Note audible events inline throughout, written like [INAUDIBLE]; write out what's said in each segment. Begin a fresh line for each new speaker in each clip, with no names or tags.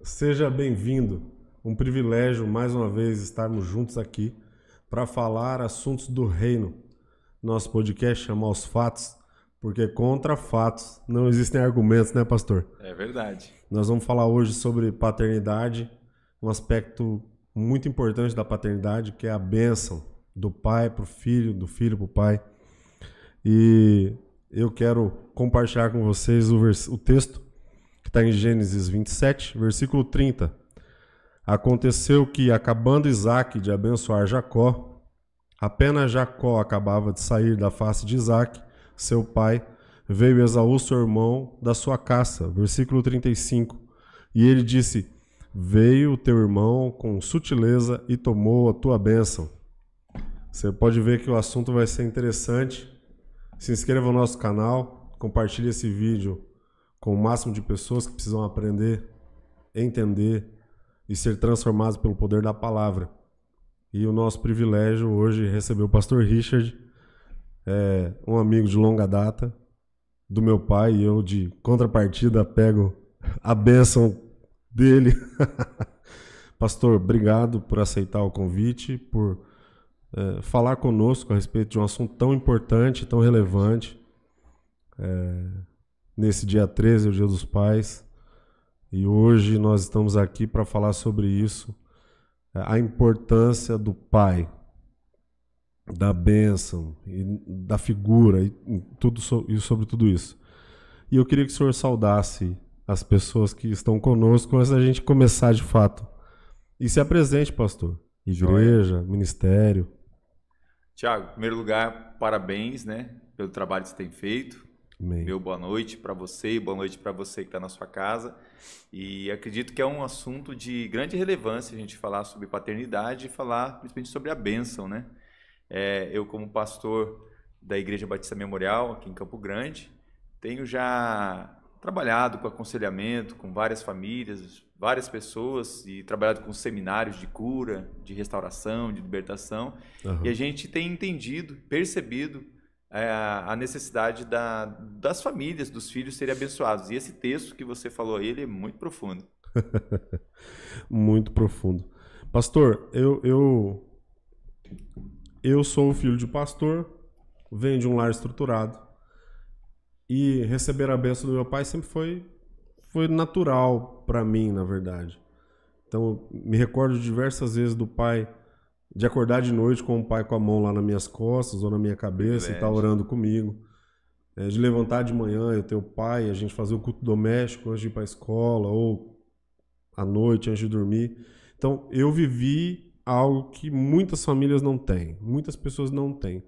Seja bem-vindo. Um privilégio mais uma vez estarmos juntos aqui para falar assuntos do reino. Nosso podcast chama Os Fatos, porque contra fatos não existem argumentos, né, pastor? É verdade. Nós vamos falar hoje sobre paternidade, um aspecto muito importante da paternidade, que é a bênção do pai para o filho, do filho para o pai. E eu quero compartilhar com vocês o, o texto que está em Gênesis 27, versículo 30. Aconteceu que, acabando Isaac de abençoar Jacó, apenas Jacó acabava de sair da face de Isaac, seu pai, veio Esaú, seu irmão, da sua caça. Versículo 35. E ele disse: Veio teu irmão com sutileza e tomou a tua bênção. Você pode ver que o assunto vai ser interessante. Se inscreva no nosso canal, compartilhe esse vídeo com o máximo de pessoas que precisam aprender, entender e ser transformadas pelo poder da palavra. E o nosso privilégio hoje é receber o pastor Richard, é, um amigo de longa data do meu pai, e eu, de contrapartida, pego a bênção dele. [LAUGHS] pastor, obrigado por aceitar o convite, por é, falar conosco a respeito de um assunto tão importante, tão relevante. É, nesse dia 13, o Dia dos Pais. E hoje nós estamos aqui para falar sobre isso, é, a importância do pai, da bênção, e da figura, e, tudo e sobre tudo isso. E eu queria que o senhor saudasse as pessoas que estão conosco antes da gente começar de fato. E se apresente, pastor. Igreja, Joia. ministério.
Tiago, em primeiro lugar, parabéns né, pelo trabalho que você tem feito. Amém. Meu boa noite para você e boa noite para você que está na sua casa. E acredito que é um assunto de grande relevância a gente falar sobre paternidade e falar principalmente sobre a bênção, né? É, eu, como pastor da Igreja Batista Memorial, aqui em Campo Grande, tenho já trabalhado com aconselhamento com várias famílias, várias pessoas e trabalhado com seminários de cura, de restauração, de libertação. Uhum. E a gente tem entendido, percebido é, a necessidade da, das famílias, dos filhos serem abençoados. E esse texto que você falou aí, ele é muito profundo.
[LAUGHS] muito profundo. Pastor, eu, eu, eu sou filho de pastor, venho de um lar estruturado. E receber a benção do meu pai sempre foi, foi natural para mim, na verdade. Então, me recordo diversas vezes do pai de acordar de noite com o pai com a mão lá nas minhas costas ou na minha cabeça e estar tá orando comigo. É, de levantar de manhã, eu ter o pai, a gente fazer o culto doméstico antes de ir para a escola ou à noite antes de dormir. Então, eu vivi algo que muitas famílias não têm, muitas pessoas não têm.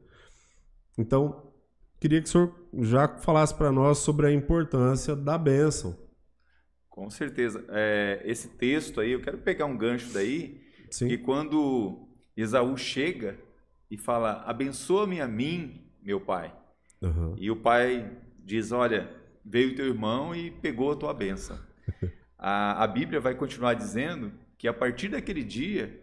Então, queria que o senhor já falasse para nós sobre a importância da bênção.
Com certeza. É, esse texto aí, eu quero pegar um gancho daí, Sim. que quando Esaú chega e fala: Abençoa-me a mim, meu pai. Uhum. E o pai diz: Olha, veio teu irmão e pegou a tua bênção. [LAUGHS] a, a Bíblia vai continuar dizendo que a partir daquele dia,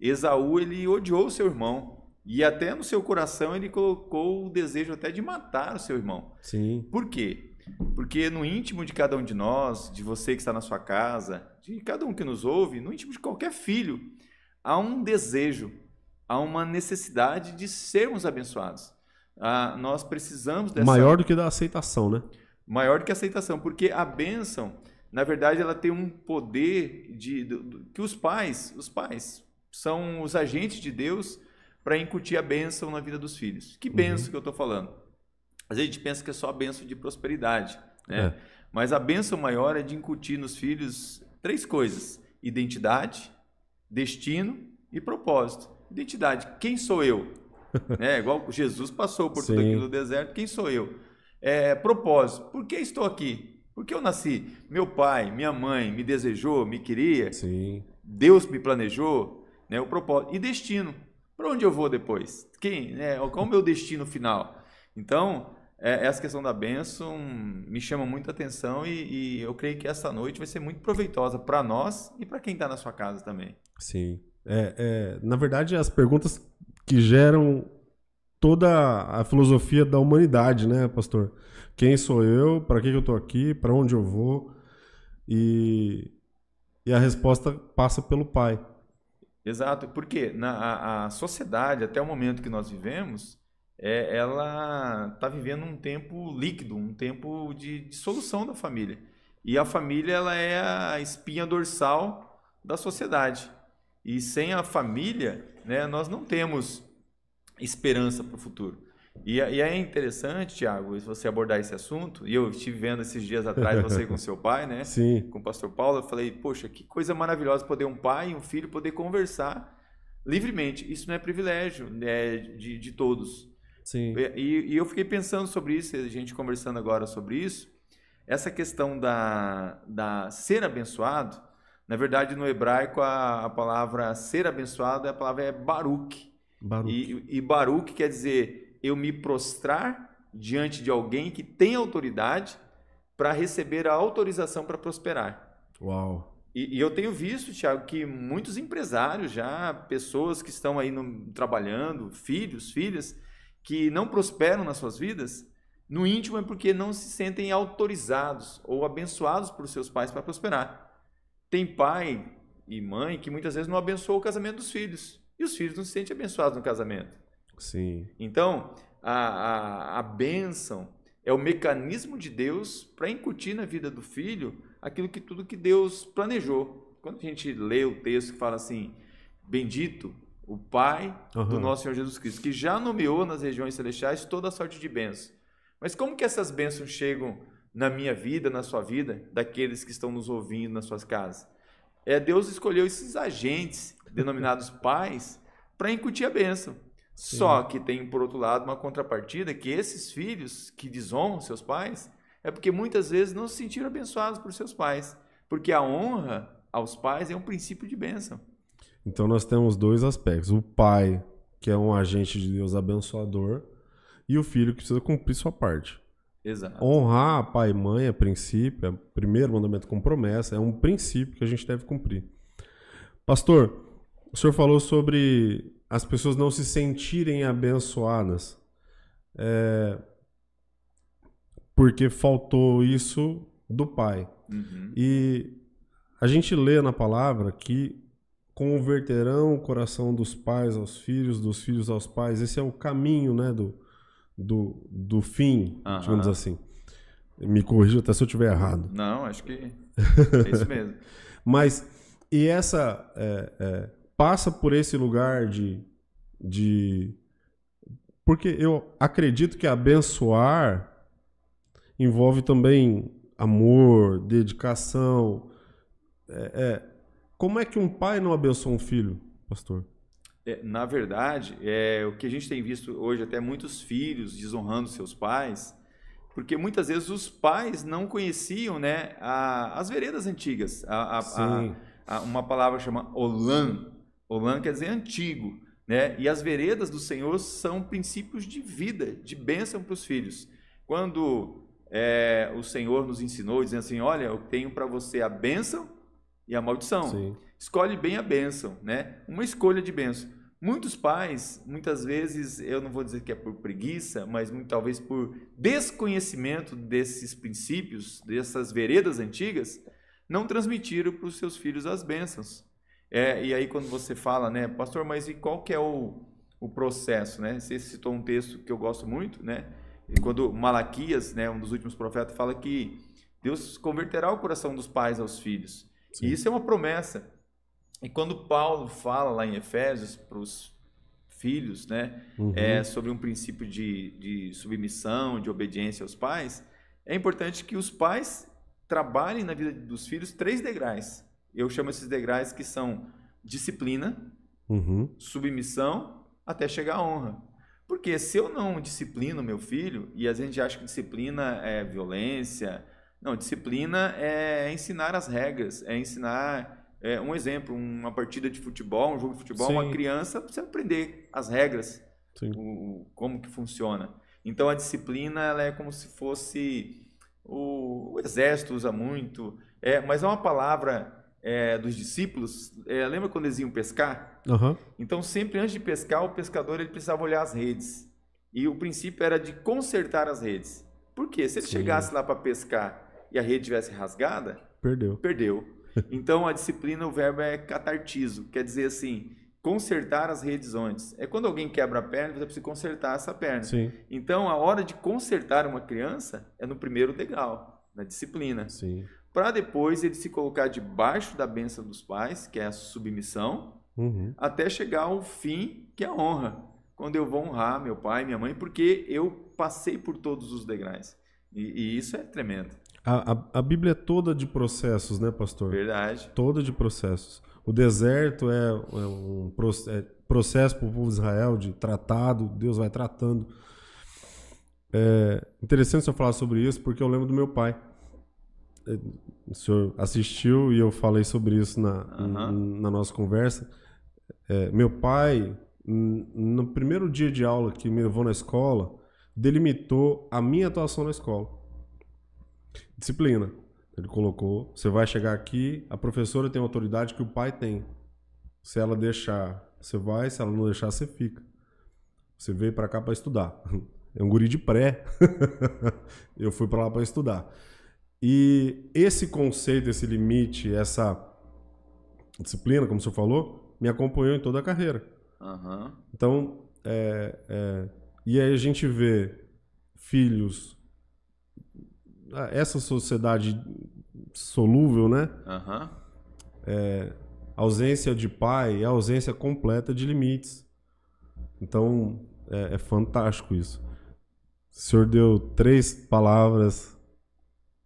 Esaú ele odiou seu irmão. E até no seu coração ele colocou o desejo até de matar o seu irmão. Sim. Por quê? Porque no íntimo de cada um de nós, de você que está na sua casa, de cada um que nos ouve, no íntimo de qualquer filho, há um desejo, há uma necessidade de sermos abençoados. Ah, nós precisamos dessa. Maior
do que da aceitação, né?
Maior do que a aceitação, porque a bênção, na verdade, ela tem um poder de, de, de que os pais, os pais são os agentes de Deus para incutir a bênção na vida dos filhos. Que uhum. bênção uhum. que eu estou falando? Às vezes a gente pensa que é só a bênção de prosperidade, né? É. Mas a bênção maior é de incutir nos filhos três coisas: identidade, destino e propósito. Identidade, quem sou eu? [LAUGHS] É Igual Jesus passou por Sim. tudo aquilo no deserto, quem sou eu? É, propósito, por que estou aqui? Por que eu nasci? Meu pai, minha mãe me desejou, me queria, Sim. Deus me planejou, né? o propósito. E destino, para onde eu vou depois? Quem? Né? Qual é o meu destino final? Então, é, essa questão da bênção me chama muita atenção e, e, eu creio que essa noite vai ser muito proveitosa para nós e para quem está na sua casa também.
Sim. É, é, na verdade, as perguntas que geram toda a filosofia da humanidade, né, pastor? Quem sou eu? Para que eu estou aqui? Para onde eu vou? E, e a resposta passa pelo Pai.
Exato, porque na, a, a sociedade, até o momento que nós vivemos, é, ela está vivendo um tempo líquido, um tempo de dissolução da família. E a família ela é a espinha dorsal da sociedade. E sem a família, né, nós não temos esperança para o futuro. E, é, e, é interessante, Tiago, você abordar esse assunto. E eu estive vendo esses dias atrás você com seu pai, né? [LAUGHS] Sim. Com o pastor Paulo. Eu falei, poxa, que coisa maravilhosa poder um pai e um filho poder conversar livremente. Isso não é privilégio né, de, de todos. Sim. E, e, eu fiquei pensando sobre isso, a gente conversando agora sobre isso. Essa questão da, da ser abençoado, na verdade, no hebraico, a, a palavra ser abençoado, é a palavra é Baruch. Baruch. E, e Baruch quer dizer eu me prostrar diante de alguém que tem autoridade para receber a autorização para prosperar. Uau! E, e, eu tenho visto, Thiago, que muitos empresários já, pessoas que estão aí no, trabalhando, filhos, filhas, que não prosperam nas suas vidas, no íntimo é porque não se sentem autorizados ou abençoados por seus pais para prosperar. Tem pai e mãe que muitas vezes não abençoa o casamento dos filhos. E os filhos não se sentem abençoados no casamento. Sim. Então, a, a, a bênção é o mecanismo de Deus para incutir na vida do filho aquilo que tudo que Deus planejou. Quando a gente lê o texto que fala assim, bendito o Pai uhum. do nosso Senhor Jesus Cristo, que já nomeou nas regiões celestiais toda a sorte de bênçãos. Mas como que essas bênçãos chegam na minha vida, na sua vida, daqueles que estão nos ouvindo nas suas casas. É Deus escolheu esses agentes, [LAUGHS] denominados pais, para incutir a bênção. Sim. Só que tem, por outro lado, uma contrapartida que esses filhos que desonram seus pais é porque muitas vezes não se sentiram abençoados por seus pais. Porque a honra aos pais é um princípio de bênção.
Então nós temos dois aspectos. O pai, que é um agente de Deus abençoador, e o filho que precisa cumprir sua parte. Exato. Honrar pai e mãe é princípio, é o primeiro mandamento com promessa, é um princípio que a gente deve cumprir. Pastor, o senhor falou sobre as pessoas não se sentirem abençoadas. É, porque faltou isso do pai. Uhum. E a gente lê na palavra que converterão o coração dos pais aos filhos, dos filhos aos pais. Esse é o caminho, né, do, do, do fim, uh -huh. digamos assim. Me corrija até se eu estiver errado.
Não, acho que [LAUGHS] é isso mesmo.
Mas, e essa. É, é, passa por esse lugar de. de porque eu acredito que abençoar envolve também amor, dedicação. É, é, Como é que um pai não abençoa um filho, pastor?
É, na verdade, é, o que a gente tem visto hoje, até muitos filhos desonrando seus pais, porque muitas vezes os pais não conheciam né, a, as veredas antigas. A, a, uma palavra chama olan olan quer dizer antigo. Né? E as veredas do Senhor são princípios de vida, de bênção para os filhos. Quando é, o Senhor nos ensinou, dizendo assim: Olha, eu tenho para você a bênção e a maldição. Sim. Escolhe bem a bênção, né? uma escolha de bênção. Muitos pais, muitas vezes, eu não vou dizer que é por preguiça, mas muito, talvez por desconhecimento desses princípios, dessas veredas antigas, não transmitiram para os seus filhos as bênçãos. É, e aí quando você fala, né, pastor, mas e qual que é o, o processo, né? Você citou um texto que eu gosto muito, né? E quando Malaquias, né, um dos últimos profetas, fala que Deus converterá o coração dos pais aos filhos. Sim. E isso é uma promessa. E quando Paulo fala lá em Efésios para os filhos, né, uhum. é, sobre um princípio de, de submissão, de obediência aos pais, é importante que os pais trabalhem na vida dos filhos três degraus. Eu chamo esses degraus que são disciplina, uhum. submissão, até chegar à honra. Porque se eu não disciplino meu filho, e a gente acha que disciplina é violência, não, disciplina é ensinar as regras, é ensinar é, um exemplo, uma partida de futebol, um jogo de futebol, Sim. uma criança precisa aprender as regras, o, como que funciona. Então a disciplina ela é como se fosse o, o exército usa muito, é, mas é uma palavra é, dos discípulos, é, lembra quando eles iam pescar? Uhum. Então, sempre antes de pescar, o pescador ele precisava olhar as redes. E o princípio era de consertar as redes. Por quê? Se ele Sim. chegasse lá para pescar e a rede tivesse rasgada, perdeu. perdeu. Então, a disciplina, o verbo é catartizo, quer dizer assim, consertar as redizões. É quando alguém quebra a perna, você precisa consertar essa perna. Sim. Então, a hora de consertar uma criança é no primeiro degrau, na disciplina. Para depois ele se colocar debaixo da benção dos pais, que é a submissão, uhum. até chegar ao fim, que é a honra. Quando eu vou honrar meu pai, minha mãe, porque eu passei por todos os degraus. E, e isso é tremendo.
A, a, a, Bíblia é toda de processos, né, pastor? Verdade. Toda de processos. O deserto é, é um é processo para o povo de Israel, de tratado, Deus vai tratando. É interessante você falar sobre isso, porque eu lembro do meu pai. É, o senhor assistiu e eu falei sobre isso na, uhum. na nossa conversa. É, meu pai, no primeiro dia de aula que me levou na escola, delimitou a minha atuação na escola. Disciplina. Ele colocou: você vai chegar aqui, a professora tem autoridade que o pai tem. Se ela deixar, você vai, se ela não deixar, você fica. Você veio para cá para estudar. [LAUGHS] É um guri de pré. [LAUGHS] eu fui para lá para estudar. E esse conceito, esse limite, essa disciplina, como você falou, me acompanhou em toda a carreira. Uhum. Então, é, é, e aí a gente vê filhos ah, essa sociedade solúvel, né? Uhum. É, ausência de pai é ausência completa de limites. Então, é, é fantástico isso. O senhor deu três palavras,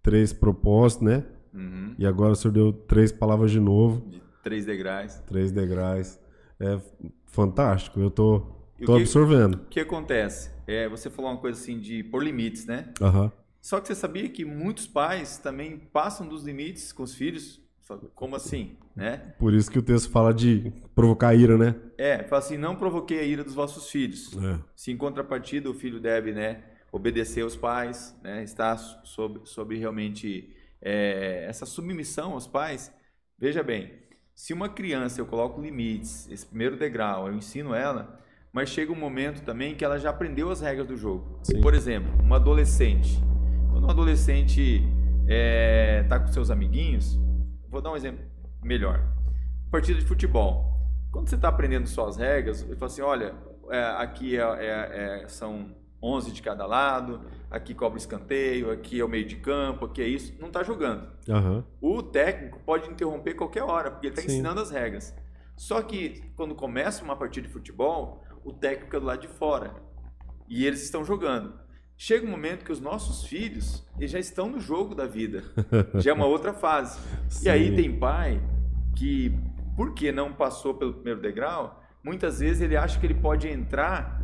três propósitos, né? Uhum. E agora o senhor deu três palavras de novo. De três degraus. Três degraus. É fantástico. Eu tô, tô o que, absorvendo. O
que acontece? É, você falou uma coisa assim de por limites, né? Uhum. Só que você sabia que muitos pais também passam dos limites com os filhos? Como assim, né?
Por isso que o texto fala de provocar ira, né?
É, fala assim, não provoquei a ira dos vossos filhos. É. Se em contrapartida o filho deve, né, obedecer aos pais, né, estar sob, realmente é, essa submissão aos pais. Veja bem, se uma criança eu coloco limites, esse primeiro degrau, eu ensino ela, mas chega um momento também que ela já aprendeu as regras do jogo. Sim. Por exemplo, uma adolescente, quando um adolescente é, tá com seus amiguinhos, vou dar um exemplo melhor. Partida de futebol. Quando você está aprendendo suas regras, ele fala assim, olha, é, aqui é, é, é são 11 de cada lado, aqui cobra escanteio, aqui é o meio de campo, aqui é isso. Não está jogando. Uhum. O técnico pode interromper qualquer hora, porque ele está ensinando as regras. Só que quando começa uma partida de futebol, o técnico é do lado de fora. E eles estão jogando. Chega um momento que os nossos filhos eles já estão no jogo da vida, já é uma outra fase. Sim. [LAUGHS] E aí tem pai que, porque não passou pelo primeiro degrau, muitas vezes ele acha que ele pode entrar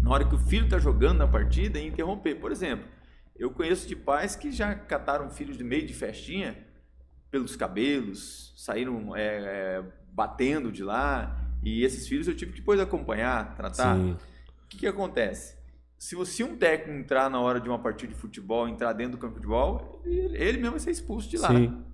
na hora que o filho está jogando na partida e interromper. Por exemplo, eu conheço de pais que já cataram filhos de meio de festinha pelos cabelos, saíram é, é, batendo de lá, e esses filhos eu tive que depois acompanhar, tratar. O que, que acontece? se você um técnico entrar na hora de uma partida de futebol, entrar dentro do campo de futebol, ele, ele mesmo vai ser expulso de lá. Sim.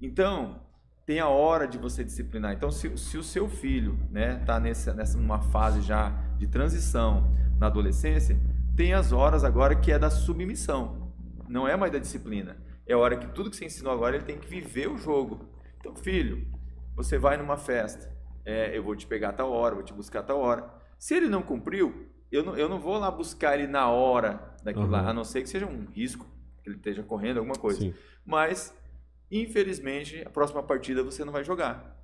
Então, tem a hora de você disciplinar. Então, se, se o seu filho né, tá nessa, nessa uma fase já de transição na adolescência, tem as horas agora que é da submissão. Não é mais da disciplina. É a hora que tudo que você ensinou agora ele tem que viver o jogo. Então, filho, você vai numa festa. É, eu vou te pegar a tal hora, vou te buscar a tal hora. Se ele não cumpriu, eu não, eu não vou lá buscar ele na hora daquilo uhum. lá, a não ser que seja um risco, que ele esteja correndo alguma coisa. Sim. Mas, infelizmente, a próxima partida você não vai jogar.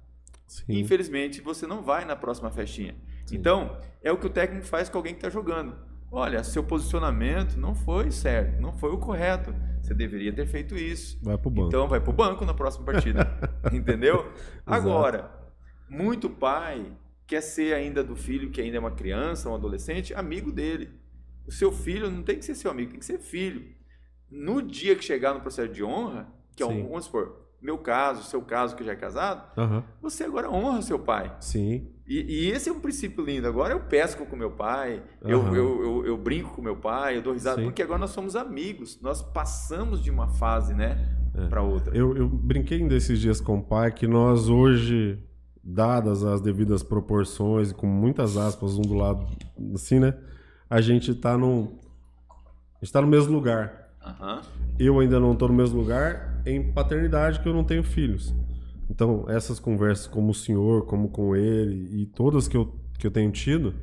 Sim. Infelizmente, você não vai na próxima festinha. Sim. Então, é o que o técnico faz com alguém que está jogando. Olha, seu posicionamento não foi certo, não foi o correto. Você deveria ter feito isso. Vai pro banco. Então, vai para o banco na próxima partida. [LAUGHS] Entendeu? Agora, muito pai quer ser ainda do filho que ainda é uma criança, um adolescente, amigo dele. O seu filho não tem que ser seu amigo, tem que ser filho. No dia que chegar no processo de honra, que é um, vamos supor, meu caso, seu caso que já é casado, uhum. você agora honra seu pai. Sim. E, e, esse é um princípio lindo. Agora eu pesco com meu pai, uhum. eu, eu, eu, eu, brinco com meu pai, eu dou risada, Sim. porque agora nós somos amigos, nós passamos de uma fase, né,
é. para outra. Eu, eu brinquei desses dias com o pai que nós hoje dadas as devidas proporções, com muitas aspas um do lado, assim, né? A gente está no A gente tá no mesmo lugar. Uhum. Eu ainda não estou no mesmo lugar em paternidade, que eu não tenho filhos. Então, essas conversas como o senhor, como com ele, e todas que eu, que eu tenho tido,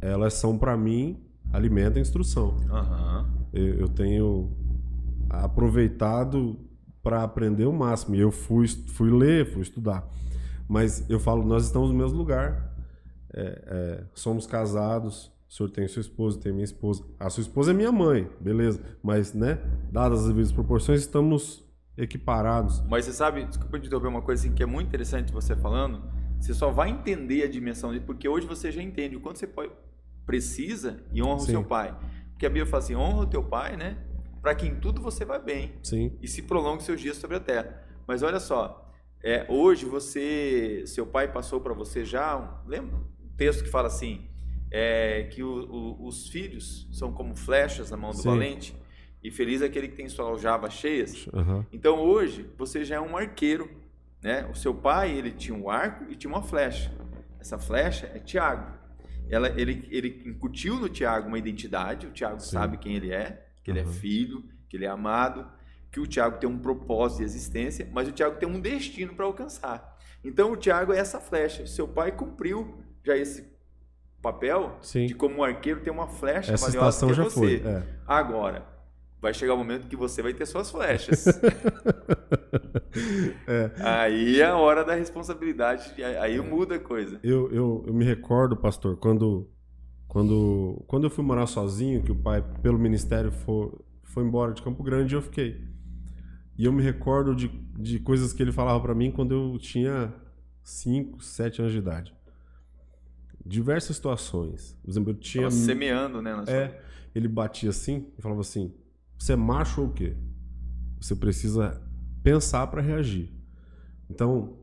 elas são, para mim, alimento e instrução. Uhum. Eu, eu tenho aproveitado para aprender o máximo. E eu fui, fui ler, fui estudar. Mas eu falo, nós estamos no mesmo lugar. É, é, somos casados, o senhor tem sua esposa, tem minha esposa. A sua esposa é minha mãe, beleza. Mas, né, dadas as devidas proporções, estamos equiparados.
Mas você sabe, desculpa interromper uma coisa assim, que é muito interessante você falando. Você só vai entender a dimensão dele, porque hoje você já entende o quanto você pode, precisa e honra Sim. o seu pai. Porque a Bíblia fala assim: honra o teu pai, né? Para que em tudo você vá bem. Sim. E se prolongue seus dias sobre a terra. Mas olha só, é, hoje você, seu pai passou para você já, lembra um texto que fala assim, é, que o, o, os filhos são como flechas na mão do Sim. valente e feliz é aquele que tem sua aljava cheias. Uhum. Então hoje você já é um arqueiro, né? O seu pai ele tinha um arco e tinha uma flecha. Essa flecha é Tiago. Ela, ele, ele incutiu no Tiago uma identidade. O Tiago sabe quem ele é, que uhum. ele é filho, que ele é amado, que o Tiago tem um propósito de existência, mas o Tiago tem um destino para alcançar. Então o Tiago é essa flecha. Seu pai cumpriu já esse papel Sim. de como um arqueiro tem uma flecha essa valiosa que é já você. Foi, é. Agora, vai chegar o momento que você vai ter suas flechas. [LAUGHS] é. Aí é a hora da responsabilidade, aí é. muda a coisa.
Eu, eu, eu, me recordo, pastor, quando, quando, quando eu fui morar sozinho, que o pai, pelo ministério, foi, foi embora de Campo Grande, eu fiquei. E eu me recordo de, de coisas que ele falava para mim quando eu tinha 5, 7 anos de idade. Diversas situações. Por exemplo, eu tinha. Tava semeando, né? Sua... É. Ele batia assim e falava assim: você é macho ou o quê? Você precisa pensar para reagir. Então,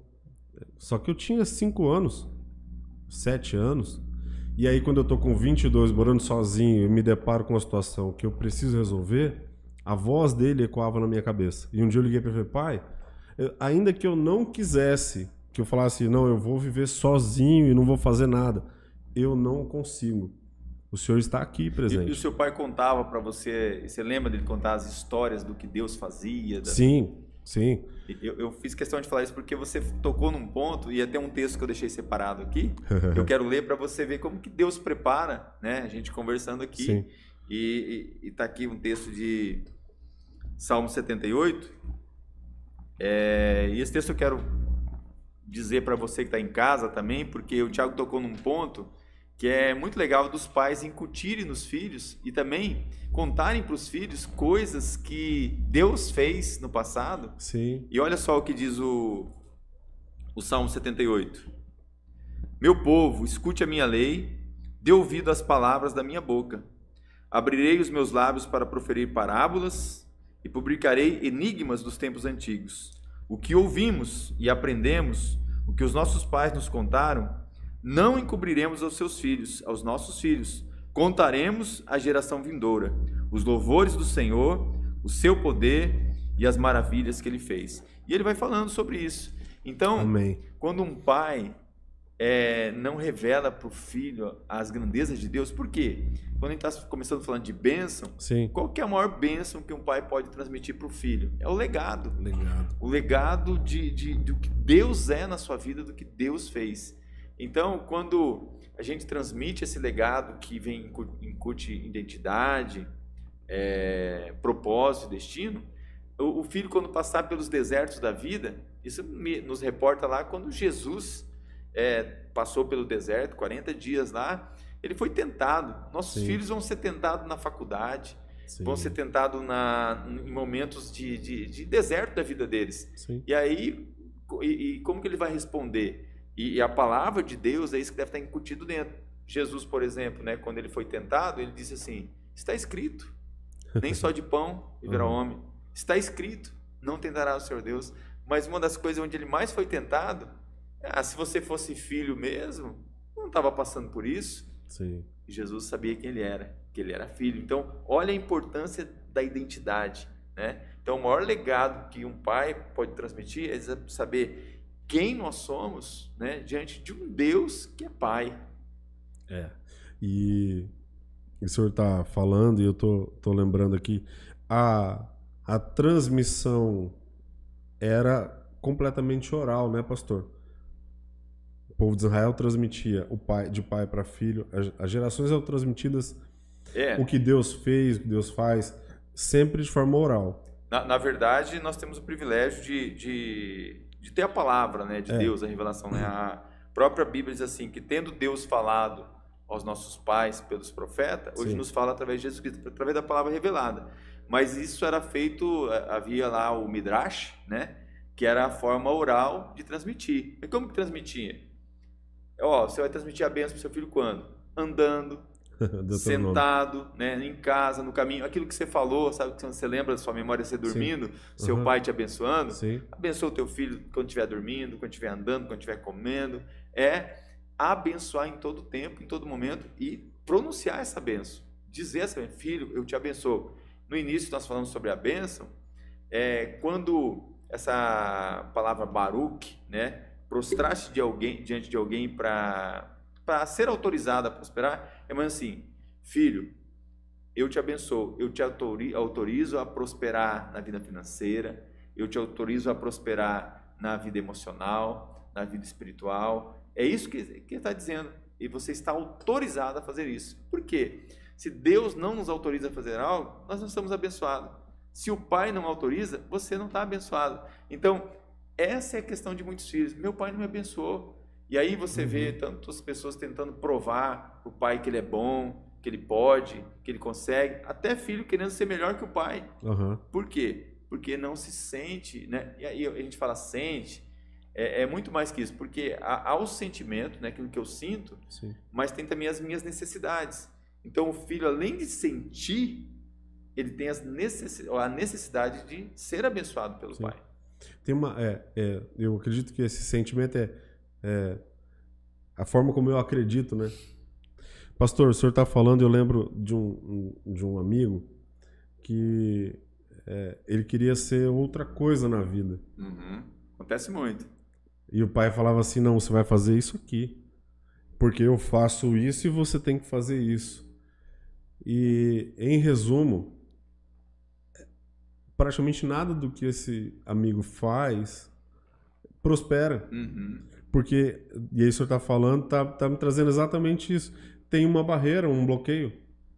só que eu tinha 5 anos, 7 anos, e aí quando eu tô com 22 morando sozinho e me deparo com uma situação que eu preciso resolver, a voz dele ecoava na minha cabeça. E um dia eu liguei para ele e falei, pai, ainda que eu não quisesse, que eu falasse, não, eu vou viver sozinho e não vou fazer nada, eu não consigo. O senhor está aqui presente. E, e o
seu pai contava para você, você lembra dele contar as histórias do que Deus fazia? Da...
Sim, sim.
Eu, eu, fiz questão de falar isso porque você tocou num ponto e até um texto que eu deixei separado aqui. eu [LAUGHS] quero ler para você ver como que Deus prepara, né? A gente conversando aqui. Sim. E está aqui um texto de Salmo 78. É, e esse texto eu quero dizer para você que está em casa também, porque o Tiago tocou num ponto que é muito legal dos pais incutirem nos filhos e também contarem para os filhos coisas que Deus fez no passado. Sim. E olha só o que diz o, o Salmo 78. Meu povo, escute a minha lei, dê ouvido às palavras da minha boca. Abrirei os meus lábios para proferir parábolas, e publicarei enigmas dos tempos antigos. O que ouvimos e aprendemos, o que os nossos pais nos contaram, não encobriremos aos seus filhos, aos nossos filhos. Contaremos à geração vindoura os louvores do Senhor, o seu poder e as maravilhas que ele fez. E ele vai falando sobre isso. Então, Amém. quando um pai é, não revela para o filho as grandezas de Deus, por quê? quando a gente está começando falando de bênção, Sim. qual que é a maior bênção que um pai pode transmitir para o filho? É o legado. legado. O legado de, de, do que Deus é na sua vida, do que Deus fez. Então, quando a gente transmite esse legado que vem incute identidade, é, propósito, destino, o, o filho, quando passar pelos desertos da vida, isso me, nos reporta lá quando Jesus é, passou pelo deserto, 40 dias lá, ele foi tentado. Nossos Sim. filhos vão ser tentados na faculdade, Sim. vão ser tentados na, em momentos de, de, de deserto da vida deles. Sim. E aí, e, e, como que ele vai responder? E, e, a palavra de Deus é isso que deve estar incutido dentro. Jesus, por exemplo, né, quando ele foi tentado, ele disse assim: está escrito, nem só de pão viverá o uhum. homem. Está escrito, não tentará o Senhor Deus. Mas uma das coisas onde ele mais foi tentado, ah, se você fosse filho mesmo, não estava passando por isso. Sim. Jesus sabia quem ele era, que ele era filho. Então, olha a importância da identidade, né? Então, o maior legado que um pai pode transmitir é saber quem nós somos, né, diante de um Deus que é pai. É.
E o senhor está falando e eu tô, tô lembrando aqui a a transmissão era completamente oral, né, pastor? O povo de Israel transmitia o pai, de pai para filho. As, gerações eram transmitidas é. o que Deus fez, o que Deus faz, sempre de forma oral.
Na, na verdade, nós temos o privilégio de, de, de ter a palavra né, de é. Deus, a revelação. Né? A própria Bíblia diz assim: que tendo Deus falado aos nossos pais pelos profetas, hoje Sim. nos fala através de Jesus Cristo, através da palavra revelada. Mas isso era feito, eh, havia lá o Midrash, né? que era a forma oral de transmitir. como que transmitia? Ó, você vai transmitir a benção pro seu filho quando? Andando,
[LAUGHS] sentado,
né, em casa, no caminho. Aquilo que você falou, sabe, que você lembra da sua memória, você dormindo, Sim. seu uhum. pai te abençoando. Sim. Abençoa o teu filho quando estiver dormindo, quando estiver andando, quando estiver comendo. É abençoar em todo tempo, em todo momento e pronunciar essa benção. Dizer assim, filho, eu te abençoo. No início nós falamos sobre a benção, é, quando essa palavra Baruch, né, prostrar-se diante de alguém para ser autorizado a prosperar, é mais assim, filho, eu te abençoo, eu te autorizo a prosperar na vida financeira, eu te autorizo a prosperar na vida emocional, na vida espiritual. É isso que, ele está dizendo. E você está autorizado a fazer isso. Por quê? Se Deus não nos autoriza a fazer algo, nós não estamos abençoados. Se o Pai não autoriza, você não está abençoado. Então, essa é a questão de muitos filhos. Meu pai não me abençoou. E aí você vê uhum. tantas pessoas tentando provar o pai que ele é bom, que ele pode, que ele consegue, até filho querendo ser melhor que o pai. Uhum. Por quê? Porque não se sente, né? E aí a gente fala sente, é, é muito mais que isso, porque há, há, o sentimento, né, aquilo que eu sinto, Sim. mas tem também as minhas necessidades. Então o filho, além de sentir, ele tem as a necessidade de ser abençoado pelo Sim. pai.
Tem uma. É, é, eu acredito que esse sentimento é, é, a forma como eu acredito, né? Pastor, o senhor está falando, eu lembro de um, de um amigo que é, ele queria ser outra coisa na vida.
Uhum. Acontece muito.
E o pai falava assim: não, você vai fazer isso aqui. Porque eu faço isso e você tem que fazer isso. E, em resumo, praticamente nada do que esse amigo faz prospera. Uhum. Porque, e aí o senhor está falando, está tá me trazendo exatamente isso. Tem uma barreira, um bloqueio.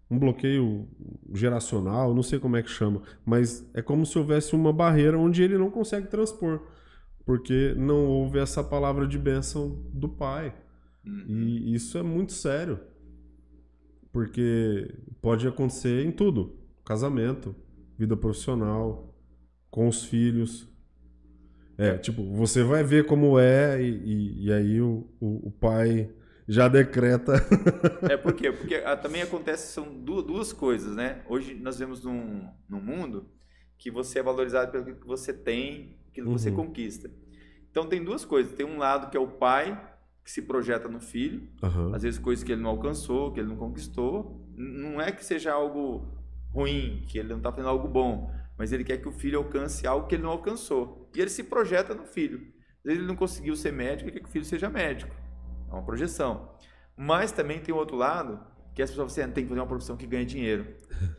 Um bloqueio geracional, não sei como é que chama. Mas é como se houvesse uma barreira onde ele não consegue transpor. Porque não houve essa palavra de bênção do pai. Uhum. E isso é muito sério. Porque pode acontecer em tudo: casamento, vida profissional, com os filhos. É, tipo, você vai ver como é e, e, e aí o, o, o, pai já decreta. [LAUGHS]
é, por quê? [LAUGHS] Porque ah, também acontece, são duas, duas coisas, né? Hoje nós vemos num, num mundo que você é valorizado pelo que você tem, aquilo que uhum. você conquista. Então tem duas coisas. Tem um lado que é o pai que se projeta no filho, uhum. às vezes coisas que ele não alcançou, que ele não conquistou. Não é que seja algo ruim, que ele não está fazendo algo bom, mas ele quer que o filho alcance algo que ele não alcançou. E ele se projeta no filho. Ele não conseguiu ser médico, ele quer que o filho seja médico. É uma projeção. Mas também tem o outro lado, que as pessoas falam assim, ah, tem que fazer uma profissão que ganhe dinheiro.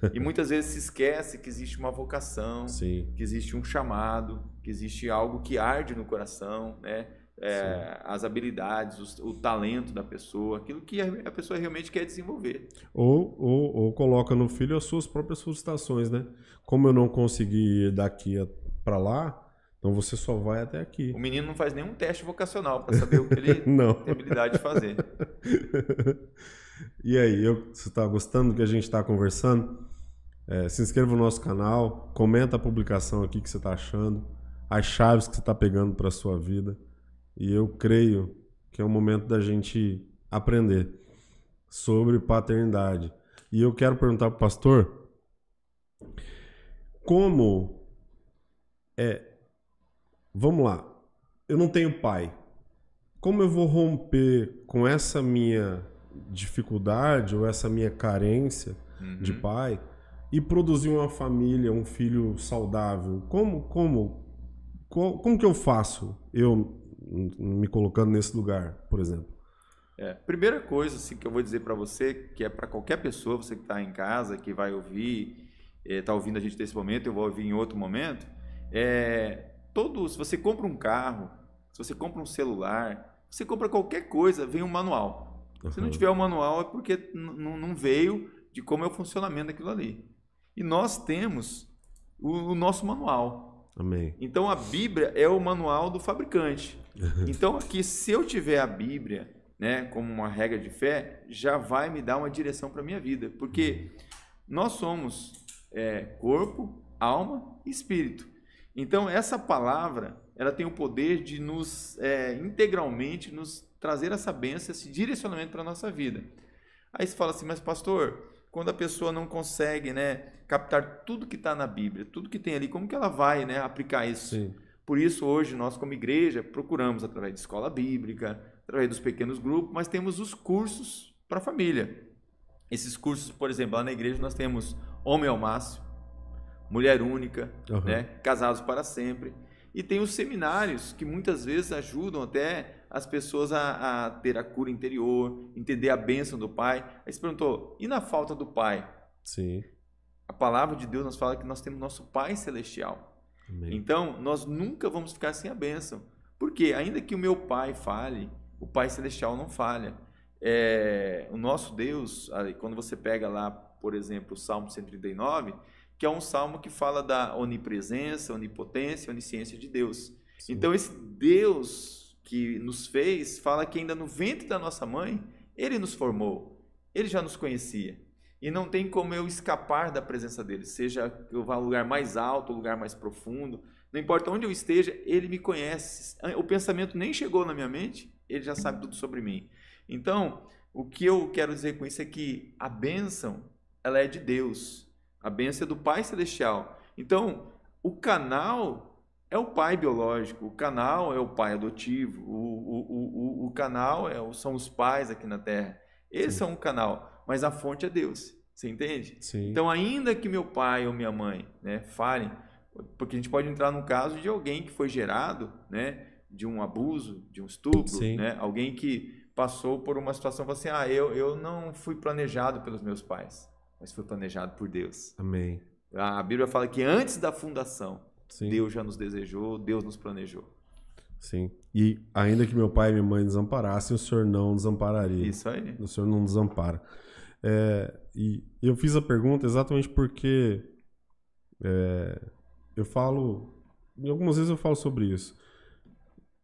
[LAUGHS] E muitas vezes se esquece que existe uma vocação, Sim. que existe um chamado, que existe algo que arde no coração, né? é, as habilidades, o, o, talento da pessoa, aquilo que a, pessoa realmente quer desenvolver.
Ou, ou, ou, coloca no filho as suas próprias frustrações, né? Como eu não consegui ir daqui para lá, então você só vai até
aqui. O menino não faz nenhum teste vocacional para saber o que ele [LAUGHS] tem habilidade de fazer.
[LAUGHS] e aí, eu, você está gostando do que a gente está conversando? É, se inscreva no nosso canal, comenta a publicação aqui que você está achando, as chaves que você está pegando para sua vida. E eu creio que é o momento da gente aprender sobre paternidade. E eu quero perguntar para o pastor como é. Vamos lá. Eu não tenho pai. Como eu vou romper com essa minha dificuldade ou essa minha carência uhum. de pai e produzir uma família, um filho saudável? Como, como, como, como que eu faço? Eu me colocando nesse lugar, por exemplo?
É, primeira coisa assim, que eu vou dizer para você, que é para qualquer pessoa, você que está em casa, que vai ouvir, está é, tá ouvindo a gente nesse momento, eu vou ouvir em outro momento, é, todo, se você compra um carro, se você compra um celular, você compra qualquer coisa, vem um manual. Uhum. Se não tiver o um manual é porque não veio de como é o funcionamento daquilo ali. E nós temos o, o nosso manual. Amém. Então a Bíblia é o manual do fabricante. [LAUGHS] Então aqui, se eu tiver a Bíblia, né, como uma regra de fé, já vai me dar uma direção para minha vida, porque uhum. nós somos é, corpo, alma, espírito. Então essa palavra, ela tem o poder de nos é, integralmente nos trazer essa bênção, esse direcionamento para nossa vida. Aí você fala assim, mas pastor, quando a pessoa não consegue, né, captar tudo que está na Bíblia, tudo que tem ali, como que ela vai né, aplicar isso. Sim. Por isso, hoje, nós, como igreja, procuramos, através de escola bíblica, através dos pequenos grupos, mas temos os cursos para a família. Esses cursos, por exemplo, lá na igreja nós temos Homem ao Máximo, Mulher Única, uhum. né, Casados para Sempre. E tem os seminários que muitas vezes ajudam até as pessoas a, a ter a cura interior, entender a bênção do pai. Aí você perguntou, e na falta do pai? Sim a palavra de Deus nos fala que nós temos nosso Pai Celestial. Amém. Então, nós nunca vamos ficar sem a bênção. Porque, ainda que o meu Pai fale, o Pai Celestial não falha. É, o nosso Deus, quando você pega lá, por exemplo, o Salmo 139, que é um salmo que fala da onipresença, onipotência, onisciência de Deus. Sim. Então, esse Deus que nos fez, fala que ainda no ventre da nossa mãe, ele nos formou, ele já nos conhecia e não tem como eu escapar da presença dele, seja que eu vá a um lugar mais alto, um lugar mais profundo, não importa onde eu esteja, ele me conhece. O pensamento nem chegou na minha mente, ele já sabe tudo sobre mim. Então, o que eu quero dizer com isso é que a bênção, ela é de Deus. A bênção é do Pai Celestial. Então, o canal é o pai biológico, o canal é o pai adotivo, o, o, o, o canal é, são os pais aqui na Terra. Esse é um canal, mas a fonte é Deus. Você entende? Sim. Então, ainda que meu pai ou minha mãe né, falem, porque a gente pode entrar no caso de alguém que foi gerado né, de um abuso, de um estupro, né, alguém que passou por uma situação assim: ah, eu, eu não fui planejado pelos meus pais, mas fui planejado por Deus. Amém. A Bíblia fala que antes da fundação, Sim. Deus já nos desejou, Deus nos planejou.
Sim. E ainda que meu pai e minha mãe desamparassem, o Senhor não desampararia. Isso aí. O Senhor não desampara. É, e eu fiz a pergunta exatamente porque é, eu falo, algumas vezes eu falo sobre isso.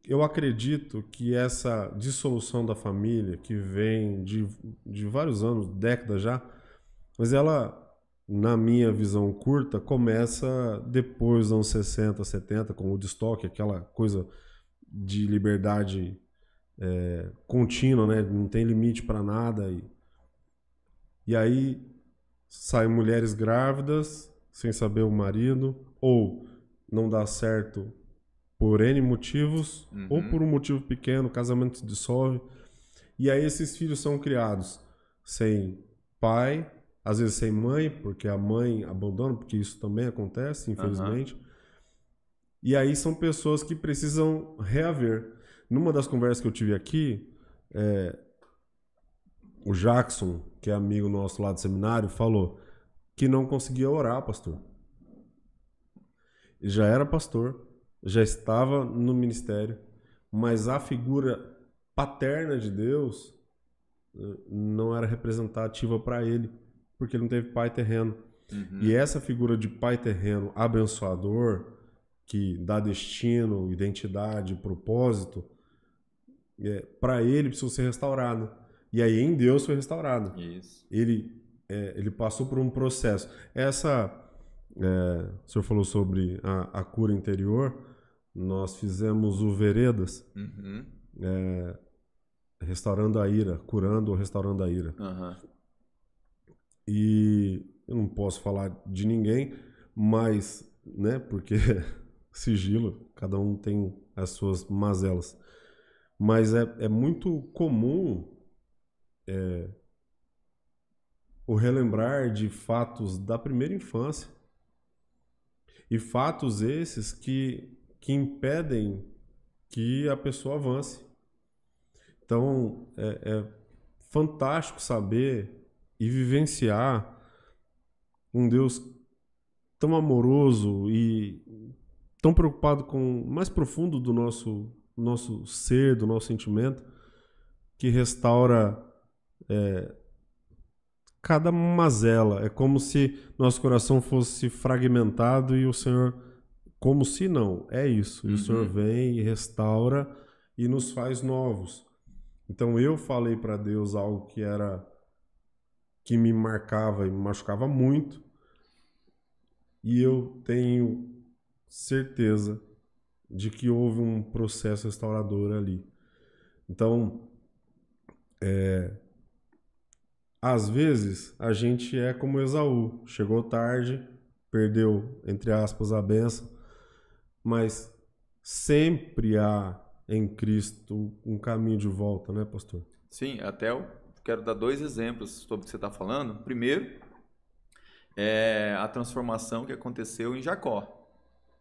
Eu acredito que essa dissolução da família, que vem de, de vários anos, décadas já, mas ela, na minha visão curta, começa depois dos anos 60, 70, com o destoque, aquela coisa de liberdade é, contínua, né? não tem limite para nada. E, e aí saem mulheres grávidas sem saber o marido, ou não dá certo por N motivos, uhum. ou por um motivo pequeno, o casamento se dissolve. E aí esses filhos são criados sem pai, às vezes sem mãe, porque a mãe abandona, porque isso também acontece, infelizmente. Uhum. E aí são pessoas que precisam reaver. Numa das conversas que eu tive aqui, é, o Jackson, que é amigo nosso lá do seminário, falou que não conseguia orar, pastor. Já era pastor, já estava no ministério, mas a figura paterna de Deus eh, não era representativa para ele, porque ele não teve pai terreno. Uhum. E essa figura de pai terreno abençoador, que dá destino, identidade, propósito, é, para ele precisou ser restaurado. E aí em Deus foi restaurado. Isso. Ele, é, ele passou por um processo. Essa. É, o senhor falou sobre a, a, cura interior. Nós fizemos o Veredas. Uhum. É, restaurando a ira, curando ou restaurando a ira. Uhum. E eu não posso falar de ninguém, mas, né, porque [LAUGHS] sigilo, cada um tem as suas mazelas. Mas é, é muito comum é, o relembrar de fatos da primeira infância e fatos esses que, que impedem que a pessoa avance. Então é, é fantástico saber e vivenciar um Deus tão amoroso e tão preocupado com o mais profundo do nosso nosso ser, do nosso sentimento, que restaura é, cada mazela. É como se nosso coração fosse fragmentado e o Senhor. Como se não. É isso. E o uhum. Senhor vem e restaura e nos faz novos. Então eu falei para Deus algo que era. que me marcava e me machucava muito. E eu tenho certeza de que houve um processo restaurador ali. Então, é, às vezes, a gente é como Esaú, chegou tarde, perdeu, entre aspas, a benção, mas sempre há em Cristo um caminho de volta, né, pastor?
Sim, até eu quero dar dois exemplos sobre o que você está falando. Primeiro, é a transformação que aconteceu em Jacó.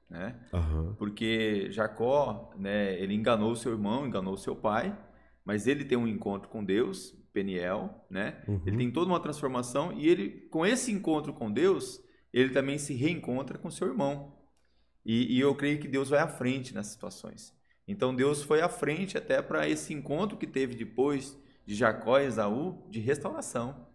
Né? Uhum. Porque Jacó, né, ele enganou seu irmão, enganou seu pai, mas ele tem um encontro com Deus Peniel, né? Uhum. Ele tem uhum. toda uma transformação e ele, com esse encontro com Deus, ele também se reencontra com seu irmão. E, e eu creio que Deus vai à frente nessas situações. Então Deus foi à frente até para esse encontro que teve depois de Jacó e Esaú de restauração.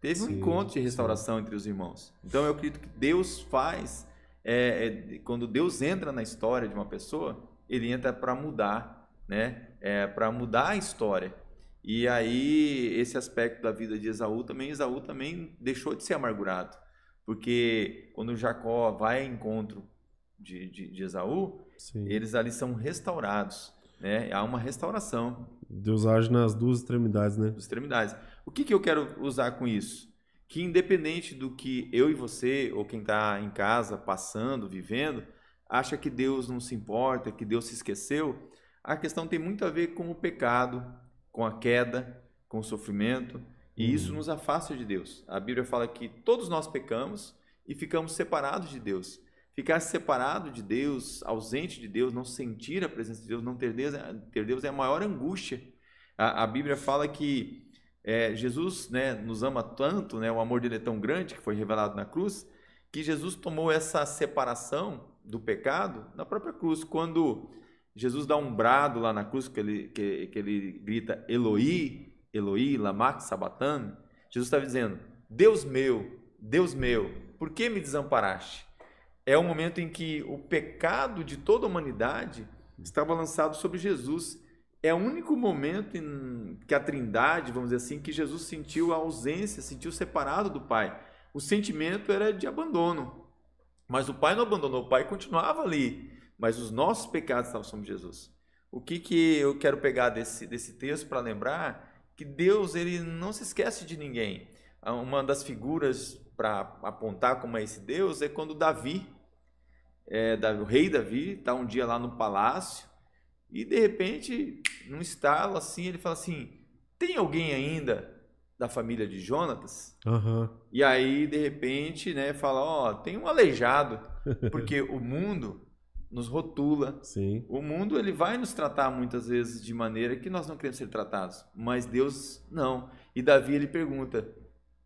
Teve sim, um encontro de restauração sim. entre os irmãos. Então eu acredito que Deus faz, é, é, quando Deus entra na história de uma pessoa, ele entra para mudar, né? É, para mudar a história. E aí esse aspecto da vida de Esaú também, Esaú também deixou de ser amargurado, porque quando Jacó vai ao encontro de, de, de Esaú, Sim. eles ali são restaurados, né? Há uma restauração.
Deus age nas duas extremidades, né? Duas
extremidades. O que, que eu quero usar com isso? Que independente do que eu e você, ou quem está em casa, passando, vivendo, acha que Deus não se importa, que Deus se esqueceu, a questão tem muito a ver com o pecado, com a queda, com o sofrimento, e hum. isso nos afasta de Deus. A Bíblia fala que todos nós pecamos e ficamos separados de Deus. Ficar separado de Deus, ausente de Deus, não sentir a presença de Deus, não ter Deus, é, ter Deus é a maior angústia. A, a Bíblia fala que é, Jesus né, nos ama tanto, né, o amor dele é tão grande que foi revelado na cruz, que Jesus tomou essa separação do pecado na própria cruz. Quando Jesus dá um brado lá na cruz, que ele, que, que ele grita Eloi, Eloi, lama Sabatã. Jesus está dizendo, Deus meu, Deus meu, por que me desamparaste? É o um momento em que o pecado de toda a humanidade estava lançado sobre Jesus. É o único momento em que a Trindade, vamos dizer assim, que Jesus sentiu a ausência, sentiu separado do Pai. O sentimento era de abandono. Mas o Pai não abandonou, o Pai continuava ali mas os nossos pecados estavam sobre Jesus. O que, que eu quero pegar desse, desse texto para lembrar? Que Deus ele não se esquece de ninguém. Ah, uma das figuras para apontar como é esse Deus é quando Davi, é, o rei Davi, está um dia lá no palácio e de repente, num estalo assim, ele fala assim: tem alguém ainda da família de Jonatas? Uhum. E aí, de repente, né, fala: ó, tem um aleijado, [LAUGHS] porque o mundo nos rotula. Sim. O mundo ele vai nos tratar muitas vezes de maneira que nós não queremos ser tratados, mas Deus não. E Davi ele pergunta: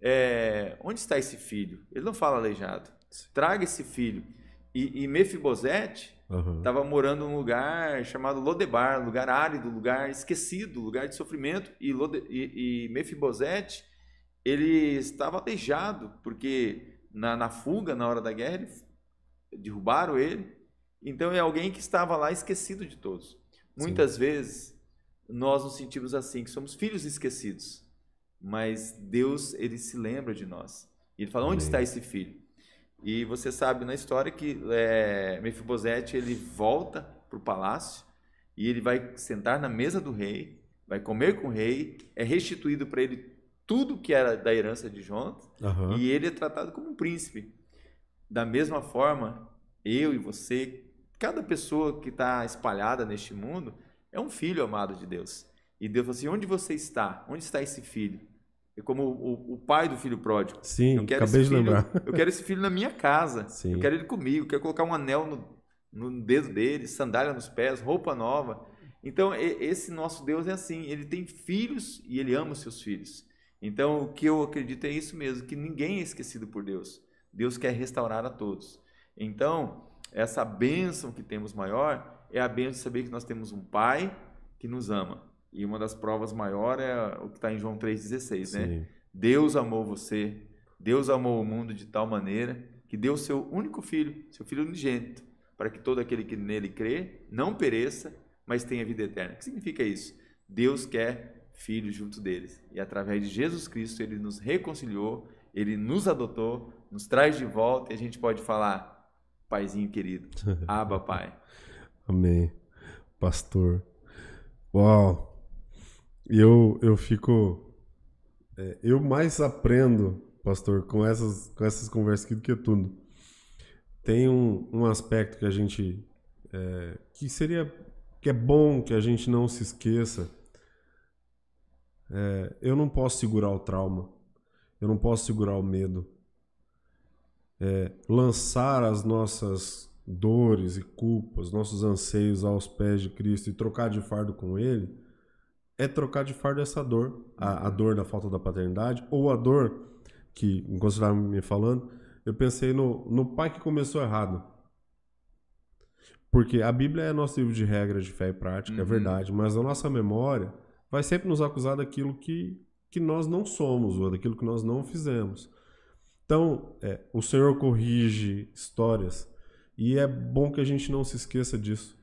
é, onde está esse filho? Ele não fala aleijado. Traga esse filho. E, e Mefibosete estava uhum. morando num lugar chamado Lodebar, lugar árido, lugar esquecido, lugar de sofrimento. E, Lode, e, e Mefibosete ele estava aleijado porque na, na fuga, na hora da guerra, ele, derrubaram ele então é alguém que estava lá esquecido de todos. Muitas Sim. vezes nós nos sentimos assim, que somos filhos esquecidos. Mas Deus, ele se lembra de nós. Ele fala: Amém. onde está esse filho? E você sabe na história que é, Mefibosete ele volta para o palácio e ele vai sentar na mesa do rei, vai comer com o rei, é restituído para ele tudo que era da herança de Jonas uhum. e ele é tratado como um príncipe. Da mesma forma, eu e você cada pessoa que está espalhada neste mundo é um filho amado de Deus. E Deus falou assim: onde você está? Onde está esse filho? É como o, o pai do filho pródigo. Sim, eu quero acabei de filho, lembrar. Eu quero esse filho na minha casa. Sim. Eu quero ele comigo. Eu quero colocar um anel no, no dedo dele, sandália nos pés, roupa nova. Então, esse nosso Deus é assim: ele tem filhos e ele ama os seus filhos. Então, o que eu acredito é isso mesmo: que ninguém é esquecido por Deus. Deus quer restaurar a todos. Então, essa bênção que temos maior é a bênção de saber que nós temos um Pai que nos ama. E uma das provas maior é o que está em João 3,16, né? Sim. Deus amou você, Deus amou o mundo de tal maneira que deu o seu único filho, seu filho unigênito, para que todo aquele que nele crê não pereça, mas tenha vida eterna. O que significa isso? Deus quer filhos junto deles. E através de Jesus Cristo, ele nos reconciliou, ele nos adotou, nos traz de volta e a gente pode falar: Paizinho querido. Aba, [LAUGHS] Pai.
Amém. Pastor. Uau. Eu, eu fico. É, eu mais aprendo, pastor, com essas, com essas conversas aqui do que tudo. Tem um, um aspecto que a gente. É, que seria. que é bom que a gente não se esqueça. É, eu não posso segurar o trauma. Eu não posso segurar o medo é, lançar as nossas dores e culpas, nossos anseios aos pés de Cristo e trocar de fardo com Ele, é trocar de fardo essa dor, a, a uhum. dor da falta da paternidade, ou a dor que, enquanto você estava me falando, eu pensei no, no pai que começou errado. Porque a Bíblia é nosso livro de regras de fé e prática, é uhum. é verdade, mas a nossa memória vai sempre nos acusar daquilo que, que nós não somos, ou daquilo que nós não fizemos. Então, é, o Senhor corrige histórias e é bom que a gente não se esqueça disso.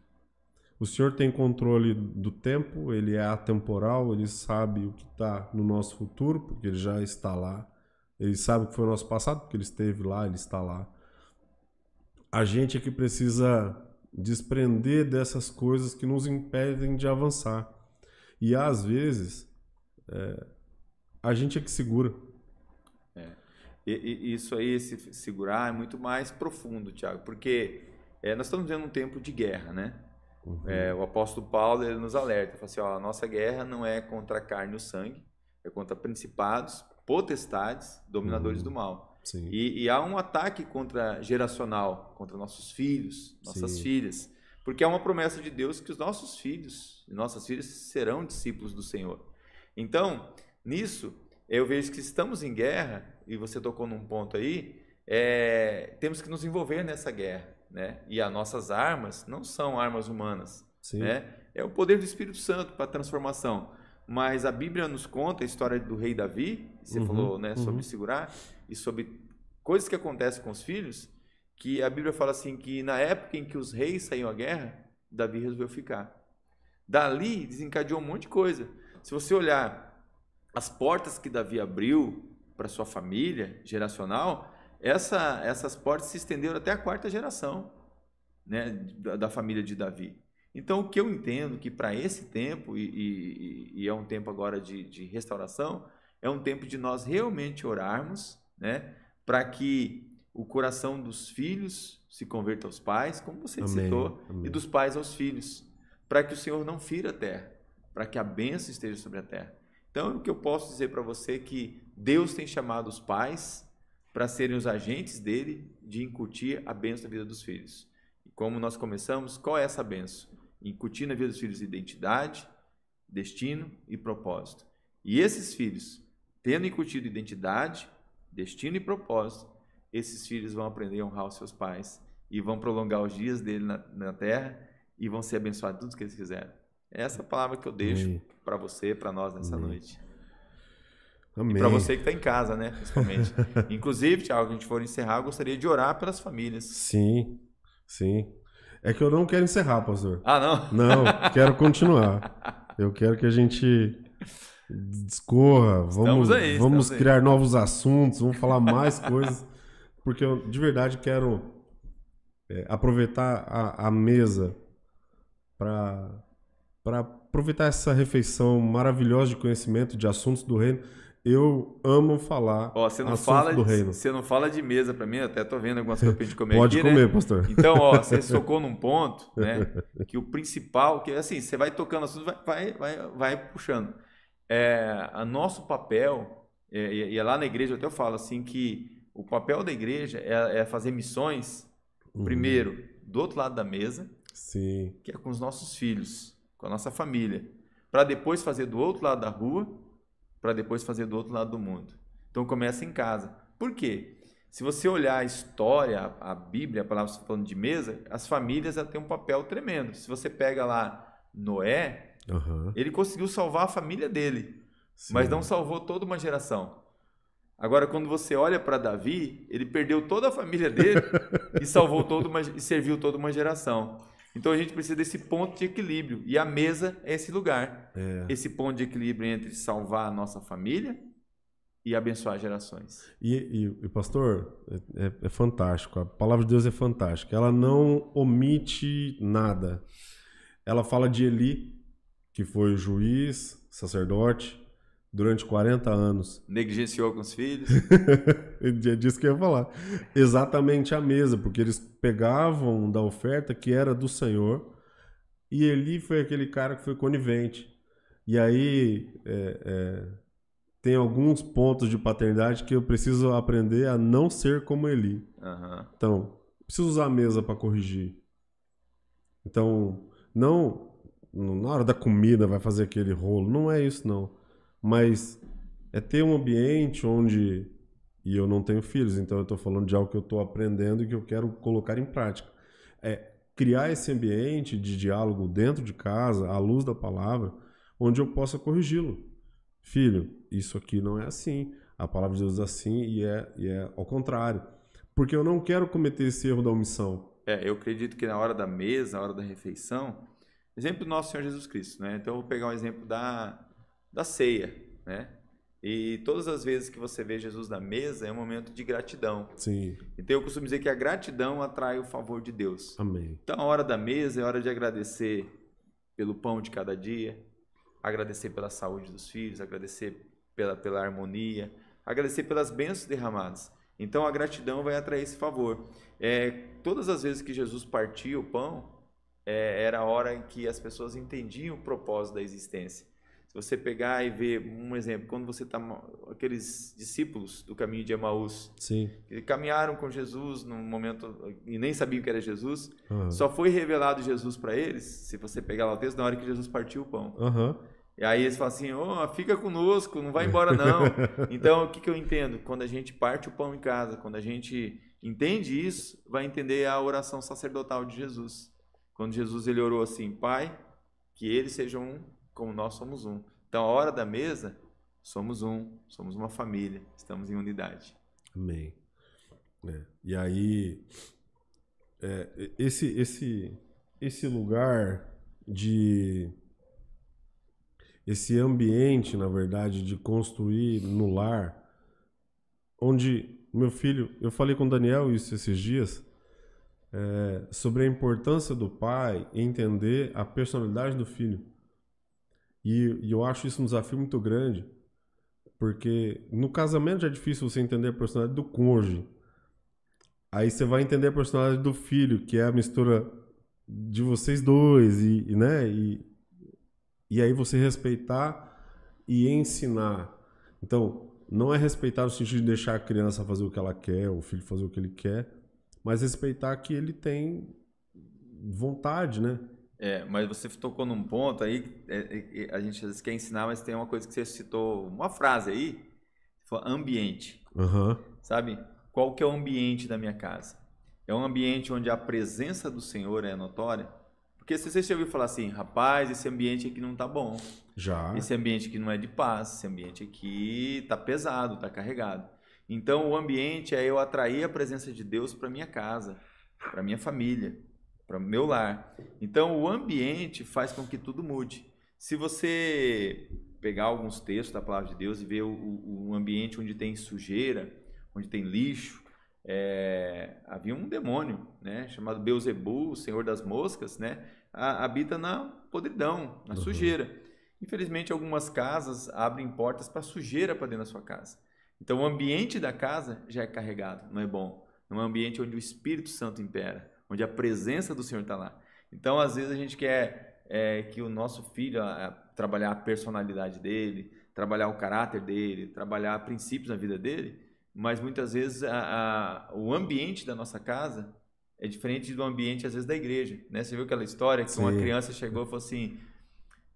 O Senhor tem controle do tempo, ele é atemporal, ele sabe o que está no nosso futuro, porque ele já está lá. Ele sabe o que foi o nosso passado, porque ele esteve lá, ele está lá. A gente é que precisa desprender dessas coisas que nos impedem de avançar. E às vezes, é, a gente é que segura.
E, e, isso aí, se segurar, é muito mais profundo, Tiago, porque é, nós estamos vivendo um tempo de guerra, né? Uhum. É, o apóstolo Paulo ele nos alerta, fala assim, ó, a nossa guerra não é contra a carne e o sangue, é contra principados, potestades, dominadores uhum. do mal. E, e, há um ataque contra geracional, contra nossos filhos, nossas Sim. filhas, porque há é uma promessa de Deus que os nossos filhos e nossas filhas serão discípulos do Senhor. Então, nisso, eu vejo que estamos em guerra e você tocou num ponto aí, é, temos que nos envolver nessa guerra, né? E as nossas armas não são armas humanas, Sim. né? É o poder do Espírito Santo para a transformação. Mas a Bíblia nos conta a história do rei Davi, você uhum, falou, né, uhum. sobre segurar e sobre coisas que acontecem com os filhos, que a Bíblia fala assim que na época em que os reis saíram à guerra, Davi resolveu ficar. Dali desencadeou um monte de coisa. Se você olhar as portas que Davi abriu, para sua família geracional, essa, essas portas se estenderam até a quarta geração né, da, da família de Davi. Então, o que eu entendo que para esse tempo, e, e, e, é um tempo agora de, de restauração, é um tempo de nós realmente orarmos né, para que o coração dos filhos se converta aos pais, como você amém, citou, amém. e dos pais aos filhos, para que o Senhor não fira a terra, para que a bênção esteja sobre a terra. Então, o que eu posso dizer para você é que Deus tem chamado os pais para serem os agentes dele de incutir a bênção na vida dos filhos. E como nós começamos, qual é essa bênção? Incutir na vida dos filhos identidade, destino e propósito. E esses filhos, tendo incutido identidade, destino e propósito, esses filhos vão aprender a honrar os seus pais e vão prolongar os dias dele na, na terra e vão ser abençoados tudo que eles quiserem. É essa palavra que eu deixo para você, para nós nessa Amém. noite. Amém. E para você que está em casa, né? Principalmente. [LAUGHS] Inclusive, Tiago, a gente for encerrar, eu gostaria de orar pelas famílias.
Sim, sim. É que eu não quero encerrar, pastor. Ah, não? Não, [LAUGHS] quero continuar. Eu quero que a gente discorra, vamos, aí, vamos criar aí. novos assuntos, vamos falar mais coisas, porque eu de verdade quero é, aproveitar a, a mesa para aproveitar essa refeição maravilhosa de conhecimento, de assuntos do reino eu amo falar. Ó, você não fala, do reino. você
não fala de mesa para mim, até tô vendo algumas coisas de comer Pode aqui, né? comer, né? pastor. Então, ó, você socou [LAUGHS] num ponto, né, que o principal, que assim, você vai tocando assunto, vai vai vai, vai puxando. É, a nosso papel é, e é lá na igreja eu até eu falo assim que o papel da igreja é, é fazer missões uhum. primeiro do outro lado da mesa, Sim. que é com os nossos filhos, com a nossa família, para depois fazer do outro lado da rua para depois fazer do outro lado do mundo. Então começa em casa. Por quê? Se você olhar a história, a Bíblia, a palavra tá falando de mesa, as famílias têm um papel tremendo. Se você pega lá Noé, uhum. ele conseguiu salvar a família dele, Sim. mas não salvou toda uma geração. Agora, quando você olha para Davi, ele perdeu toda a família dele [LAUGHS] e salvou toda uma, e serviu toda uma geração. Então a gente precisa desse ponto de equilíbrio. E a mesa é esse lugar. É. Esse ponto de equilíbrio entre salvar a nossa família e abençoar gerações.
E, e, e pastor, é, é, é fantástico. A palavra de Deus é fantástica. Ela não omite nada. Ela fala de Eli, que foi juiz, sacerdote, durante 40 anos.
Negligenciou com os filhos.
é [LAUGHS] disso que eu ia falar. Exatamente a mesa, porque eles pegavam da oferta que era do Senhor e ele foi aquele cara que foi conivente. E aí é, é, tem alguns pontos de paternidade que eu preciso aprender a não ser como ele. Uhum. Então, preciso usar a mesa para corrigir. Então, não na hora da comida vai fazer aquele rolo. Não é isso, não mas é ter um ambiente onde. E eu não tenho filhos, então eu estou falando de algo que eu estou aprendendo e que eu quero colocar em prática. É criar esse ambiente de diálogo dentro de casa, à luz da palavra, onde eu possa corrigi-lo. Filho, isso aqui não é assim. A palavra de Deus é assim e é, e é ao contrário. Porque eu não quero cometer esse erro da omissão.
É, eu acredito que na hora da mesa, na hora da refeição, exemplo do nosso Senhor Jesus Cristo, né? Então eu vou pegar um exemplo da, da ceia, né? E todas as vezes que você vê Jesus na mesa é um momento de gratidão. Sim. Então eu costumo dizer que a gratidão atrai o favor de Deus. Amém. Então a hora da mesa é hora de agradecer pelo pão de cada dia, agradecer pela saúde dos filhos, agradecer pela, pela harmonia, agradecer pelas bênçãos derramadas. Então a gratidão vai atrair esse favor. É, todas as vezes que Jesus partia o pão, é, era a hora em que as pessoas entendiam o propósito da existência você pegar e ver um exemplo, quando você está. Aqueles discípulos do caminho de Emaús, Sim. que caminharam com Jesus num momento e nem sabiam que era Jesus, uhum. só foi revelado Jesus para eles, se você pegar lá o texto, na hora que Jesus partiu o pão. Uhum. E aí eles falam assim: oh, fica conosco, não vai embora não. [LAUGHS] então, o que, que eu entendo? Quando a gente parte o pão em casa, quando a gente entende isso, vai entender a oração sacerdotal de Jesus. Quando Jesus ele orou assim: Pai, que eles sejam um como nós somos um. Então, a hora da mesa, somos um, somos uma família, estamos em unidade. Amém. É,
e aí, é, esse, esse, esse lugar de. Esse ambiente, na verdade, de construir no lar, onde meu filho. Eu falei com o Daniel isso esses dias. É, sobre a importância do pai entender a personalidade do filho. E, e eu acho isso um desafio muito grande, porque no casamento já é difícil você entender a personalidade do cônjuge. Aí você vai entender a personalidade do filho, que é a mistura de vocês dois, e, e né? E, e aí você respeitar e ensinar. Então, não é respeitar no sentido de deixar a criança fazer o que ela quer, o filho fazer o que ele quer, mas respeitar que ele tem vontade, né?
É, mas você tocou num ponto aí, é, é, é, a gente às vezes quer ensinar, mas tem uma coisa que você citou, uma frase aí, foi ambiente. Uhum. Sabe? Qual que é o ambiente da minha casa? É um ambiente onde a presença do Senhor é notória? Porque se você já ouviu falar assim, rapaz, esse ambiente aqui não tá bom. Já. Esse ambiente aqui não é de paz, esse ambiente aqui tá pesado, tá carregado. Então o ambiente é eu atrair a presença de Deus para minha casa, para minha família para meu lar. Então, o ambiente faz com que tudo mude. Se você pegar alguns textos da palavra de Deus e ver o, o ambiente onde tem sujeira, onde tem lixo, é, havia um demônio, né, chamado Beuzebu, o senhor das moscas, né, a, habita na podridão, na uhum. sujeira. Infelizmente, algumas casas abrem portas para sujeira para dentro da sua casa. Então, o ambiente da casa já é carregado, não é bom. Não é um ambiente onde o Espírito Santo impera onde a presença do Senhor está lá. Então, às vezes, a gente quer é, que o nosso filho a, a, trabalhar a personalidade dele, trabalhar o caráter dele, trabalhar princípios na vida dele, mas muitas vezes a, o ambiente da nossa casa é diferente do ambiente, às vezes, da igreja. Né? Você viu aquela história que Sim. uma criança chegou e falou assim: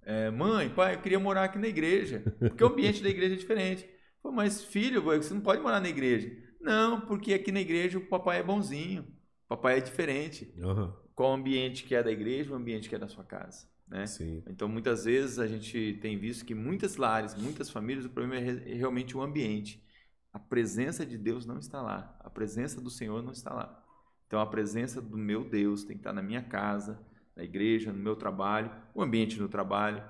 é, Mãe, pai, eu queria morar aqui na igreja, porque o ambiente da igreja é diferente. mas filho, você não pode morar na igreja. Não, porque aqui na igreja o papai é bonzinho. Papai é diferente. Uhum. Qual o ambiente que é da igreja, o ambiente que é da sua casa. Né? Então, muitas vezes a gente tem visto que muitas lares, muitas famílias, o problema é, é realmente o ambiente. A presença de Deus não está lá. A presença do Senhor não está lá. Então, a presença do meu Deus tem que estar na minha casa, na igreja, no meu trabalho, o ambiente no trabalho.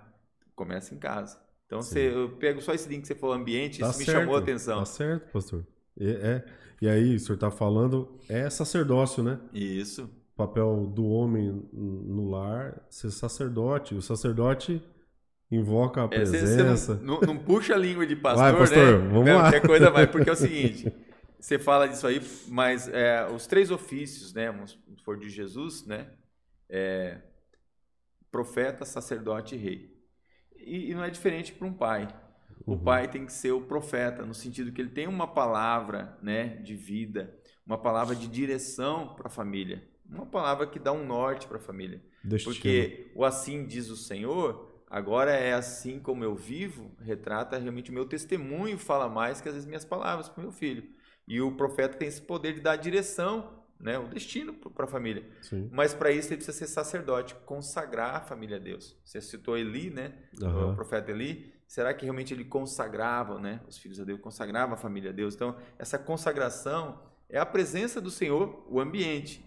Começa em casa. Então, você, eu pego só esse link que você falou, ambiente, tá isso certo. me chamou a atenção. Tá
certo, pastor. É, E aí, o senhor está falando, é sacerdócio, né? Isso. O papel do homem no lar, ser sacerdote. O sacerdote invoca a é, presença. você, você não, não, puxa a língua de pastor, vai, pastor né? Vamos lá. Qualquer coisa vai, porque é o [LAUGHS] seguinte,
você fala disso aí, mas é, os três ofícios, né? for de Jesus, né? É, profeta, sacerdote e rei. E, e não é diferente para um pai. Uhum. O pai tem que ser o profeta, no sentido que ele tem uma palavra né, de vida, uma palavra de direção para a família, uma palavra que dá um norte para a família. Destino. Porque o assim diz o Senhor, agora é assim como eu vivo, retrata realmente o meu testemunho, fala mais que às vezes minhas palavras para o meu filho. E o profeta tem esse poder de dar direção né, o destino para a família. Sim. Mas para isso ele precisa ser sacerdote, consagrar a família a Deus. Você citou Eli, né? Uhum. O profeta Eli será que realmente ele consagrava, né? Os filhos a Deus consagrava a família a Deus. Então, essa consagração é a presença do Senhor, o ambiente,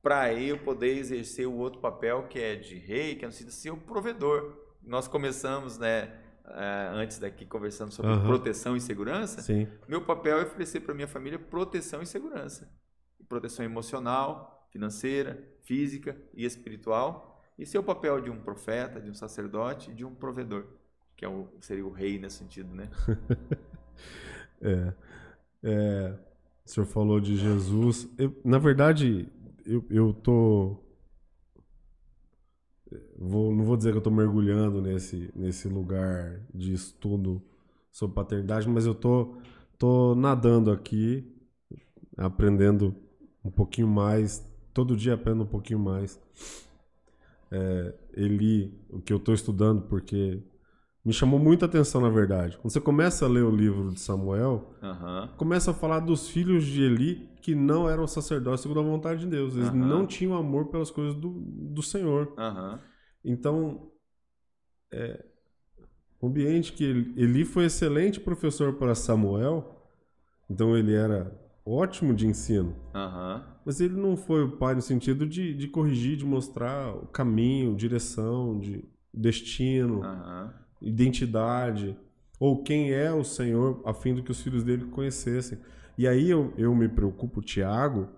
para eu poder exercer o outro papel que é de rei, que é no de ser o provedor. Nós começamos, né? Eh, antes daqui conversando sobre uhum. proteção e segurança, Sim. meu papel é oferecer para minha família proteção e segurança, proteção emocional, financeira, física e espiritual. Esse é o papel de um profeta, de um sacerdote, de um provedor que é o, seria o rei nesse sentido, né?
[LAUGHS] é, é, o senhor falou de Jesus. Eu, na verdade, eu, eu tô. Vou, não vou dizer que eu tô mergulhando nesse, nesse lugar de estudo sobre paternidade, mas eu tô, tô nadando aqui, aprendendo um pouquinho mais. Todo dia aprendo um pouquinho mais. É, ele, o que eu estou estudando, porque me chamou muita atenção, na verdade. Quando você começa a ler o livro de Samuel, uhum. começa a falar dos filhos de Eli que não eram sacerdotes segundo a vontade de Deus. Eles uhum. não tinham amor pelas coisas do, do Senhor. Uhum. Então, é, o ambiente que Eli, Eli foi excelente professor para Samuel, então ele era ótimo de ensino. Mas ele não foi o pai no sentido de, de corrigir, de mostrar o caminho, direção, de destino. Uhum identidade, ou quem é o Senhor, a fim de que os filhos dele conhecessem. E aí eu, eu me preocupo, Tiago,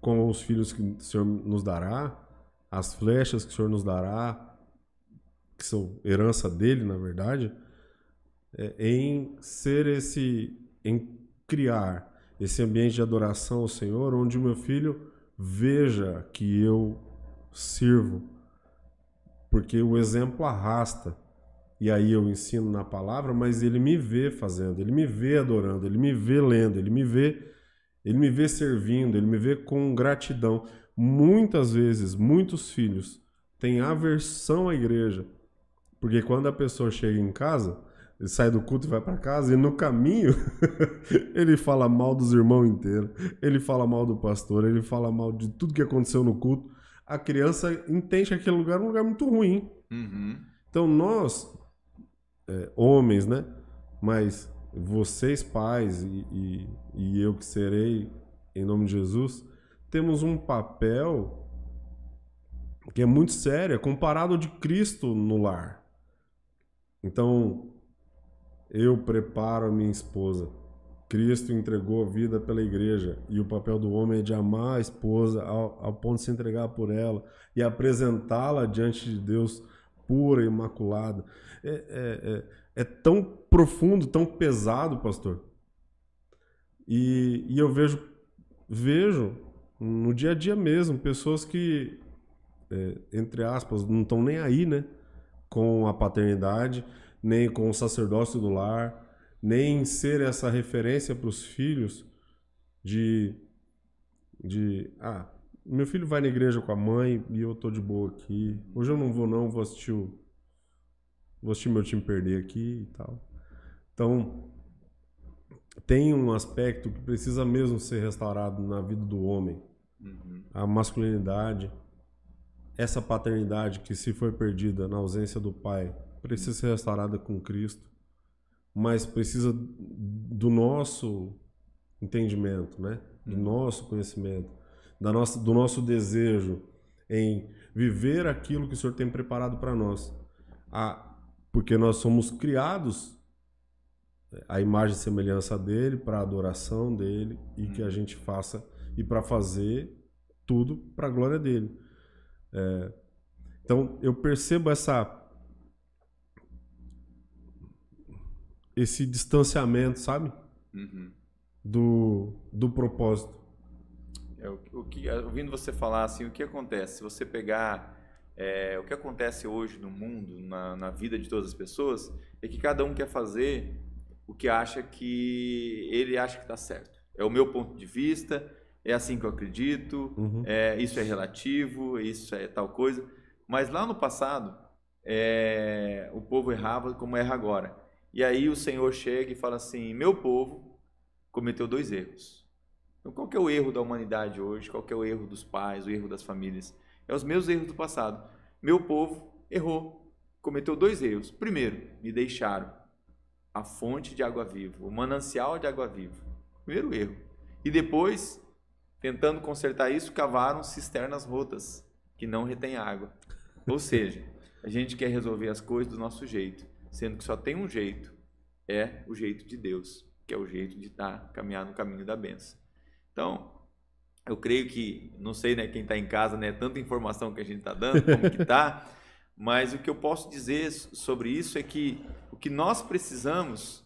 com os filhos que o Senhor nos dará, as flechas que o Senhor nos dará, que são herança dele, na verdade, é, em ser esse, em criar esse ambiente de adoração ao Senhor, onde o meu filho veja que eu sirvo, porque o exemplo arrasta e aí eu ensino na palavra, mas ele me vê fazendo, ele me vê adorando, ele me vê lendo, ele me vê, ele me vê servindo, ele me vê com gratidão. Muitas vezes, muitos filhos têm aversão à igreja, porque quando a pessoa chega em casa, ele sai do culto e vai para casa, e no caminho [LAUGHS] ele fala mal dos irmãos inteiros, ele fala mal do pastor, ele fala mal de tudo que aconteceu no culto. A criança entende que aquele lugar é um lugar muito ruim. Uhum. Então nós é, homens, né? Mas vocês, pais, e, e, e eu que serei, em nome de Jesus, temos um papel que é muito sério é comparado ao de Cristo no lar. Então, eu preparo a minha esposa. Cristo entregou a vida pela igreja e o papel do homem é de amar a esposa ao, ao ponto de se entregar por ela e apresentá-la diante de Deus pura, imaculada. É, é, é, é tão profundo, tão pesado, pastor. E, e eu vejo, vejo no dia a dia mesmo pessoas que, é, entre aspas, não estão nem aí, né? Com a paternidade, nem com o sacerdócio do lar, nem ser essa referência para os filhos de de ah, meu filho vai na igreja com a mãe e eu tô de boa aqui. Hoje eu não vou não, vou assistir o... vou assistir meu time perder aqui e tal. Então, tem um aspecto que precisa mesmo ser restaurado na vida do homem. Uhum. A masculinidade, essa paternidade que se foi perdida na ausência do pai, precisa ser restaurada com Cristo, mas precisa do nosso entendimento, né? Do uhum. nosso conhecimento da nossa, do nosso desejo em viver aquilo que o Senhor tem preparado para nós. A, ah, porque nós somos criados é, à imagem e semelhança dele, para a adoração dele e que a uhum. gente faça e para fazer tudo para a glória dele. É, então eu percebo essa esse distanciamento, sabe? Uhum. Do, do propósito.
É, o, o, que, ouvindo você falar assim, o que acontece? Se você pegar é, o que acontece hoje no mundo, na, na vida de todas as pessoas, é que cada um quer fazer o que acha que ele acha que está certo. É o meu ponto de vista, é assim que eu acredito, uhum. é, isso é relativo, isso é tal coisa. Mas lá no passado, é, o povo errava como erra agora. E aí o Senhor chega e fala assim: Meu povo cometeu dois erros. Então, qual que é o erro da humanidade hoje? Qual que é o erro dos pais, o erro das famílias? É os meus erros do passado. Meu povo errou, cometeu dois erros. Primeiro, me deixaram a fonte de água viva, o manancial de água viva. Primeiro erro. E depois, tentando consertar isso, cavaram cisternas rotas que não retêm água. Ou seja, a gente quer resolver as coisas do nosso jeito, sendo que só tem um jeito, é o jeito de Deus, que é o jeito de estar, tá, caminhar no caminho da benção. Então, eu creio que, não sei né, quem está em casa, né, tanta informação que a gente está dando, como que está, [LAUGHS] mas o que eu posso dizer sobre isso é que o que nós precisamos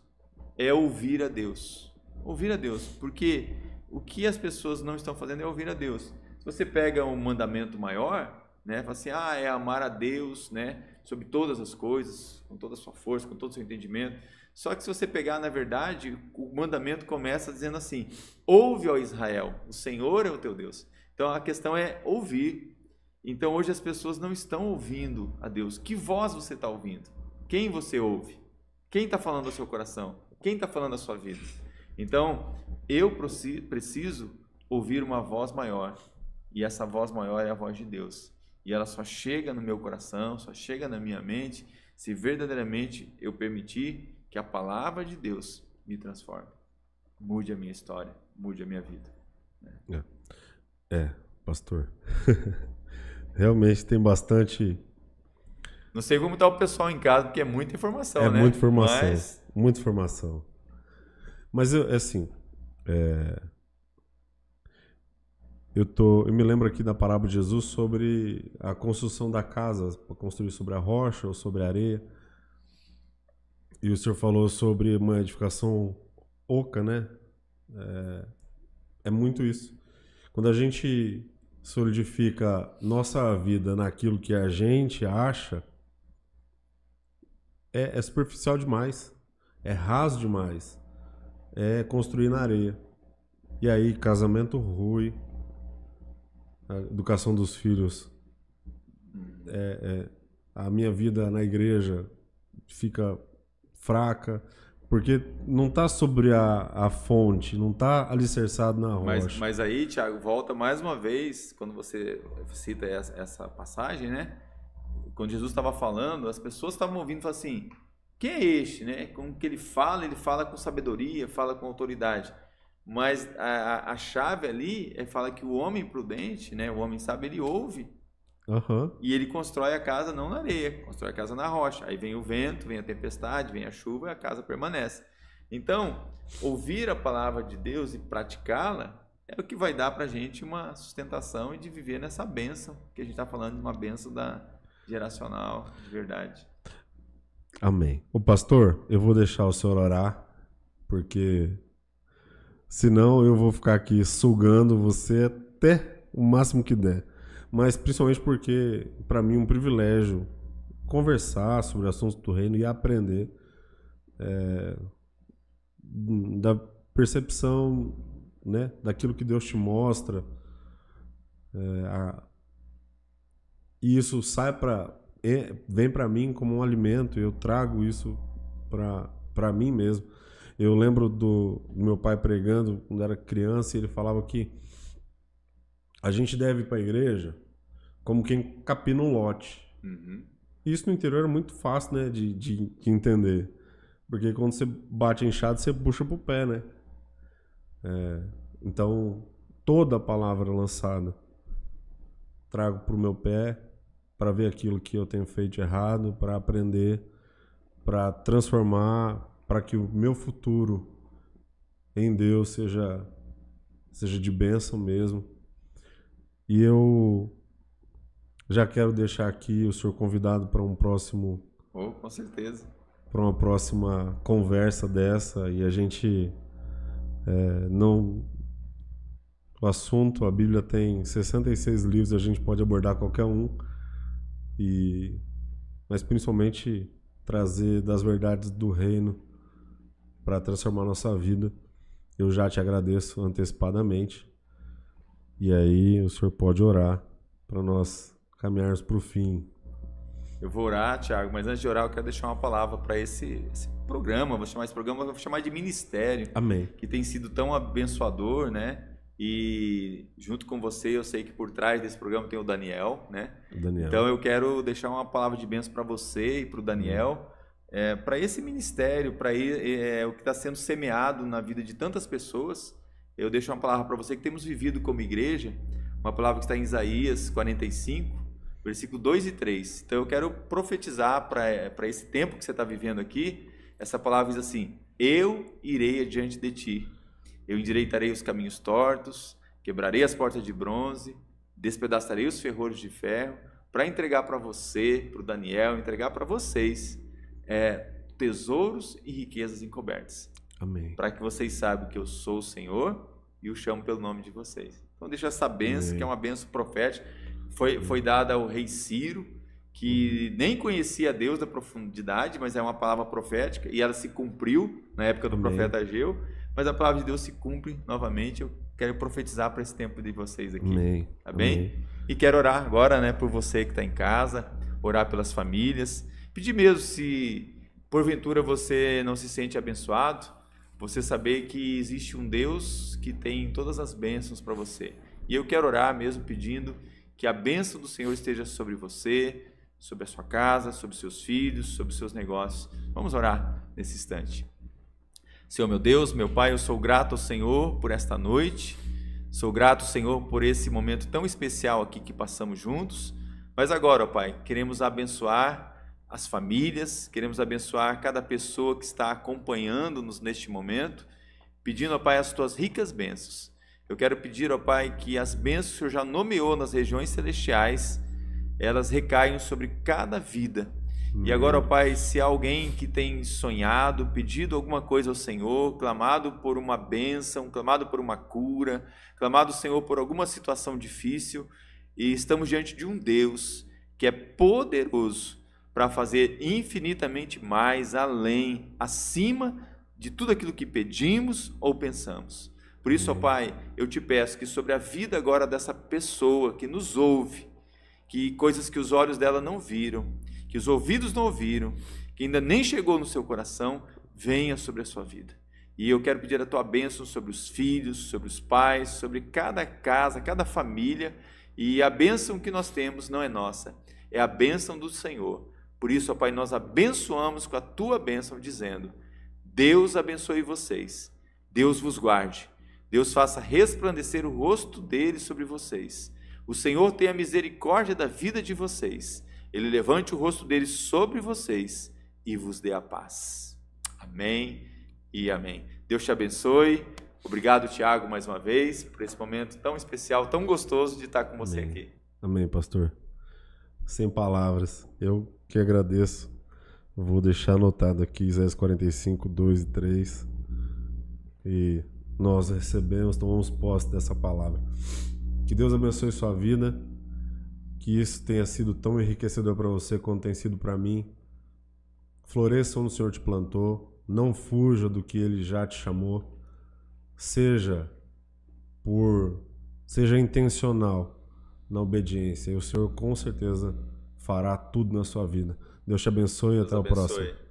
é ouvir a Deus. Ouvir a Deus, porque o que as pessoas não estão fazendo é ouvir a Deus. Se você pega um mandamento maior, né, fala assim, ah, é amar a Deus, né, sobre todas as coisas, com toda a sua força, com todo o seu entendimento. Só que se você pegar, na verdade, o mandamento começa dizendo assim: ouve, ó Israel, o Senhor é o teu Deus. Então a questão é ouvir. Então hoje as pessoas não estão ouvindo a Deus. Que voz você está ouvindo? Quem você ouve? Quem está falando ao seu coração? Quem está falando à sua vida? Então eu preciso ouvir uma voz maior. E essa voz maior é a voz de Deus. E ela só chega no meu coração, só chega na minha mente, se verdadeiramente eu permitir que a palavra de Deus me transforme. Mude a minha história, mude a minha vida. Né?
É. é, pastor. [LAUGHS] Realmente tem bastante.
Não sei como está o pessoal em casa, porque é muita informação, é né? É muita informação.
Mas... Muita informação. Mas eu, é assim, é... eu tô, eu me lembro aqui da parábola de Jesus sobre a construção da casa, construir sobre a rocha ou sobre a areia. E o senhor falou sobre uma edificação oca, né? É, é muito isso. Quando a gente solidifica nossa vida naquilo que a gente acha, é, é superficial demais, é raso demais, é construir na areia. E aí, casamento ruim, a educação dos filhos, é, é, a minha vida na igreja fica fraca, porque não está sobre a, a fonte, não está alicerçado na rocha. Mas,
mas aí, Tiago, volta mais uma vez, quando você cita essa, essa passagem, né? Quando Jesus estava falando, as pessoas estavam ouvindo e falavam assim, quem é este, né? Como que ele fala, ele fala com sabedoria, fala com autoridade. Mas a, a, a chave ali é fala que o homem prudente, né? O homem sábio, ele ouve Uhum. E ele constrói a casa não na areia, constrói a casa na rocha. Aí vem o vento, vem a tempestade, vem a chuva e a casa permanece. Então, ouvir a palavra de Deus e praticá-la é o que vai dar para a gente uma sustentação e de viver nessa benção, que a gente está falando de uma benção da geracional, de verdade.
Amém. O pastor, eu vou deixar o senhor orar, porque senão eu vou ficar aqui sugando você até o máximo que der mas principalmente porque, para mim, é um privilégio conversar sobre assuntos do reino e aprender é, da percepção né, daquilo que Deus te mostra. É, a, e isso sai para é, vem para mim como um alimento eu trago isso para mim mesmo eu lembro do, do meu pai pregando quando era criança e ele falava que a gente deve ir para a igreja como quem capina um lote. Uhum. Isso no interior é muito fácil né, de, de, de entender. Porque quando você bate enxado, você puxa para o pé, né? É, então, toda a palavra lançada trago para o meu pé para ver aquilo que eu tenho feito errado, para aprender, para transformar, para que o meu futuro em Deus seja seja de bênção mesmo. E eu já quero deixar aqui o senhor convidado para um próximo.
Oh, com certeza.
Para uma próxima conversa dessa e a gente é, não. O assunto, a Bíblia tem 66 livros, a gente pode abordar qualquer um, e mas principalmente trazer das verdades do reino para transformar nossa vida. Eu já te agradeço antecipadamente e aí o senhor pode orar para nós caminharmos para o fim.
Eu vou orar, Tiago, mas antes de orar eu quero deixar uma palavra para esse, esse, programa, vou chamar esse programa, vou chamar de ministério. Amém. Que tem sido tão abençoador, né? E junto com você, eu sei que por trás desse programa tem o Daniel, né? Daniel. Então eu quero deixar uma palavra de bênção para você e para o Daniel. É, eh, para esse ministério, para é, eh, o que está sendo semeado na vida de tantas pessoas, eu deixo uma palavra para você que temos vivido como igreja, uma palavra que está em Isaías 45, versículo 2 e 3. Então eu quero profetizar para eh, esse tempo que você está vivendo aqui, essa palavra diz assim: Eu irei adiante de ti, eu endireitarei os caminhos tortos, quebrarei as portas de bronze, despedaçarei os ferrores de ferro, para entregar para você, para o Daniel, entregar para vocês é, tesouros e riquezas encobertas. Amém. Para que vocês saibam que eu sou o Senhor e o chamo pelo nome de vocês. Então deixa essa benção, que é uma benção profética, foi, foi dada ao rei Ciro, que uhum. nem conhecia Deus da profundidade, mas é uma palavra profética, e ela se cumpriu na época do Amém. profeta Ageu, mas a palavra de Deus se cumpre novamente. Eu quero profetizar para esse tempo de vocês aqui. Amém. Tá bem? Amém. E quero orar agora, né, por você que está em casa, orar pelas famílias. Pedir mesmo se porventura você não se sente abençoado, você saber que existe um Deus que tem todas as bênçãos para você. E eu quero orar mesmo pedindo que a bênção do Senhor esteja sobre você, sobre a sua casa, sobre seus filhos, sobre seus negócios. Vamos orar nesse instante. Senhor meu Deus, meu Pai, eu sou grato ao Senhor por esta noite. Sou grato, Senhor, por esse momento tão especial aqui que passamos juntos. Mas agora, ó Pai, queremos abençoar as famílias, queremos abençoar cada pessoa que está acompanhando-nos neste momento, pedindo, ó Pai, as tuas ricas bênçãos. Eu quero pedir, ó Pai, que as bênçãos que o Senhor já nomeou nas regiões celestiais, elas recaiam sobre cada vida. E hum. agora, ó Pai, se há alguém que tem sonhado, pedido alguma coisa ao Senhor, clamado por uma bênção, clamado por uma cura, clamado, Senhor, por alguma situação difícil, e estamos diante de um Deus que é poderoso para fazer infinitamente mais além, acima de tudo aquilo que pedimos ou pensamos. Por isso, ó uhum. Pai, eu te peço que sobre a vida agora dessa pessoa que nos ouve, que coisas que os olhos dela não viram, que os ouvidos não ouviram, que ainda nem chegou no seu coração, venha sobre a sua vida. E eu quero pedir a tua bênção sobre os filhos, sobre os pais, sobre cada casa, cada família. E a bênção que nós temos não é nossa, é a bênção do Senhor. Por isso, ó Pai, nós abençoamos com a tua bênção, dizendo: Deus abençoe vocês, Deus vos guarde, Deus faça resplandecer o rosto dele sobre vocês. O Senhor tenha misericórdia da vida de vocês, ele levante o rosto dele sobre vocês e vos dê a paz. Amém e amém. Deus te abençoe. Obrigado, Tiago, mais uma vez, por esse momento tão especial, tão gostoso de estar com você amém. aqui.
Amém, pastor. Sem palavras. Eu que agradeço. Vou deixar anotado aqui Isaías 45, 2 e 3. E nós recebemos, tomamos posse dessa palavra. Que Deus abençoe sua vida. Que isso tenha sido tão enriquecedor para você quanto tem sido para mim. Floresça onde o Senhor te plantou. Não fuja do que Ele já te chamou. Seja por seja intencional na obediência. E o Senhor com certeza fará tudo na sua vida. Deus te abençoe e até abençoe. o próximo.